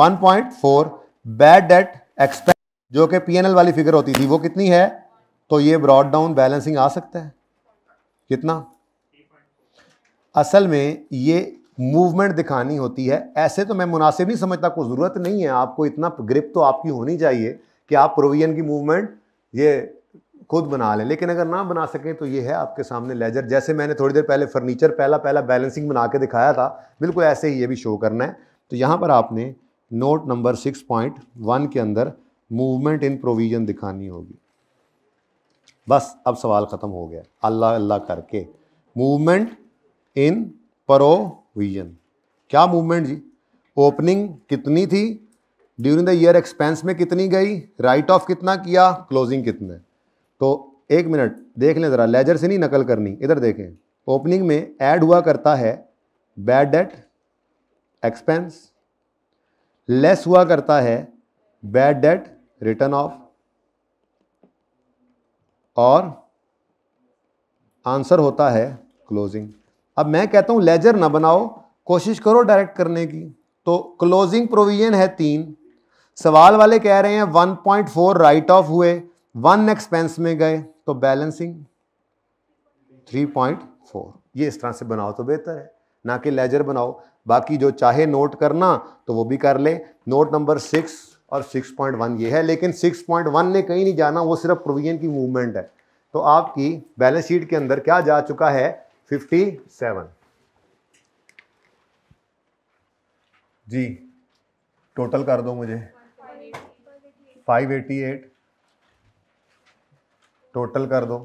1.4 बैड डेट एक्सपेंस जो कि पीएनएल वाली फिगर होती थी वो कितनी है तो ये ब्रॉड डाउन बैलेंसिंग आ सकता है कितना असल में ये मूवमेंट दिखानी होती है ऐसे तो मैं मुनासिब नहीं समझता कोई ज़रूरत नहीं है आपको इतना ग्रिप तो आपकी होनी चाहिए कि आप प्रोविजन की मूवमेंट ये खुद बना लें लेकिन अगर ना बना सकें तो ये है आपके सामने लेजर जैसे मैंने थोड़ी देर पहले फर्नीचर पहला पहला बैलेंसिंग बना के दिखाया था बिल्कुल ऐसे ही ये भी शो करना है तो यहाँ पर आपने note number six point one के अंदर मूवमेंट इन प्रोविज़न दिखानी होगी बस अब सवाल ख़त्म हो गया अल्लाह अल्लाह करके मूवमेंट इन प्रोविज़न क्या मूवमेंट जी ओपनिंग कितनी थी ड्यूरिंग द ईयर एक्सपेंस में कितनी गई राइट ऑफ कितना किया क्लोजिंग कितने तो एक मिनट देख लें ज़रा लेजर से नहीं नकल करनी इधर देखें ओपनिंग में ऐड हुआ करता है बैड डेट एक्सपेंस लेस हुआ करता है बैड डेट रिटर्न ऑफ और आंसर होता है क्लोजिंग अब मैं कहता हूं लेजर ना बनाओ कोशिश करो डायरेक्ट करने की तो क्लोजिंग प्रोविजन है तीन सवाल वाले कह रहे हैं 1.4 राइट ऑफ हुए वन एक्सपेंस में गए तो बैलेंसिंग 3.4 ये इस तरह से बनाओ तो बेहतर है ना कि लेजर बनाओ बाकी जो चाहे नोट करना तो वो भी कर ले नोट नंबर सिक्स और 6.1 ये है लेकिन 6.1 ने कहीं नहीं जाना वो सिर्फ प्रोविजन की मूवमेंट है तो आपकी बैलेंस शीट के अंदर क्या जा चुका है 57 जी टोटल कर दो मुझे 588 टोटल कर दो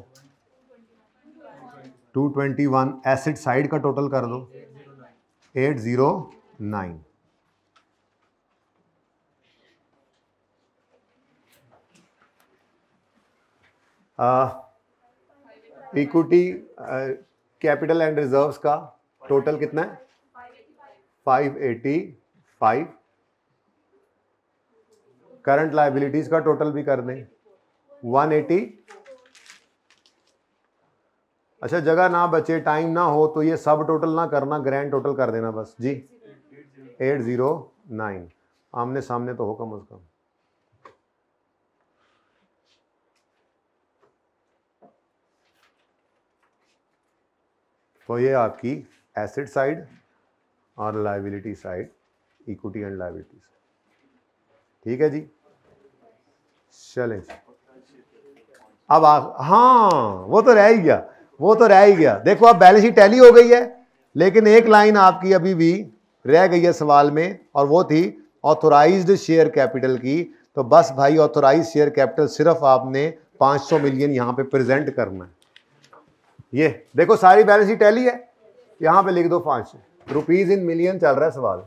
221 एसिड साइड का टोटल कर दो 809 इक्विटी कैपिटल एंड रिजर्व्स का टोटल कितना है 585 करंट लाइबिलिटीज का टोटल भी कर दें 180 अच्छा जगह ना बचे टाइम ना हो तो ये सब टोटल ना करना ग्रैंड टोटल कर देना बस जी एट ज़ीरो नाइन आमने सामने तो हो कम अज़ कम तो ये आपकी एसिड साइड और liability side equity and liability ठीक है जी चलें अब आ, हाँ वो तो रह ही गया वो तो रह ही गया देखो अब बैलेंस शीट टैली हो गई है लेकिन एक लाइन आपकी अभी भी रह गई है सवाल में और वो थी ऑथोराइज्ड शेयर कैपिटल की तो बस भाई ऑथोराइज शेयर कैपिटल सिर्फ आपने 500 मिलियन यहाँ पे प्रेजेंट करना है ये देखो सारी बैलेंस शीट टैली है यहां पे लिख दो पांच रुपीज इन मिलियन चल रहा है सवाल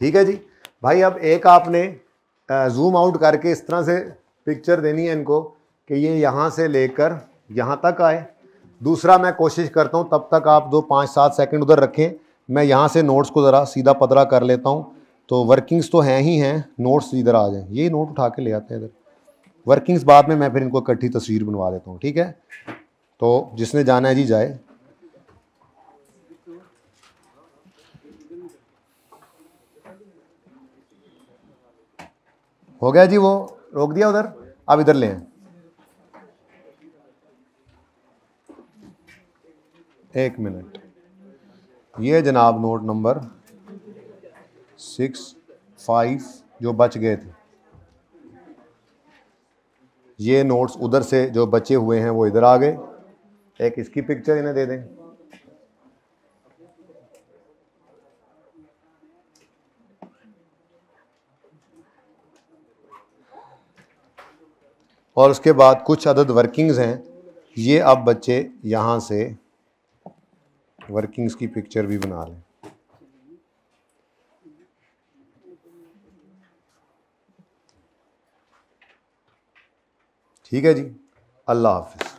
ठीक है जी भाई अब एक आपने जूम आउट करके इस तरह से पिक्चर देनी है इनको कि ये यहाँ से लेकर यहां तक आए दूसरा मैं कोशिश करता हूँ तब तक आप दो पांच सात सेकंड उधर रखें मैं यहाँ से नोट्स को ज़रा सीधा पदरा कर लेता हूँ तो वर्किंग्स तो हैं ही हैं नोट्स इधर आ जाएं ये नोट उठा के ले आते हैं इधर वर्किंग्स बाद में मैं फिर इनको इकट्ठी तस्वीर बनवा देता हूँ ठीक है तो जिसने जाना है जी जाए हो गया जी वो रोक दिया उधर आप इधर लें एक मिनट ये जनाब नोट नंबर सिक्स फाइव जो बच गए थे ये नोट्स उधर से जो बचे हुए हैं वो इधर आ गए एक इसकी पिक्चर इन्हें दे दें और उसके बाद कुछ अदद वर्किंग्स हैं ये अब बच्चे यहाँ से वर्किंग्स की पिक्चर भी बना लें ठीक है जी अल्लाह हाफिज़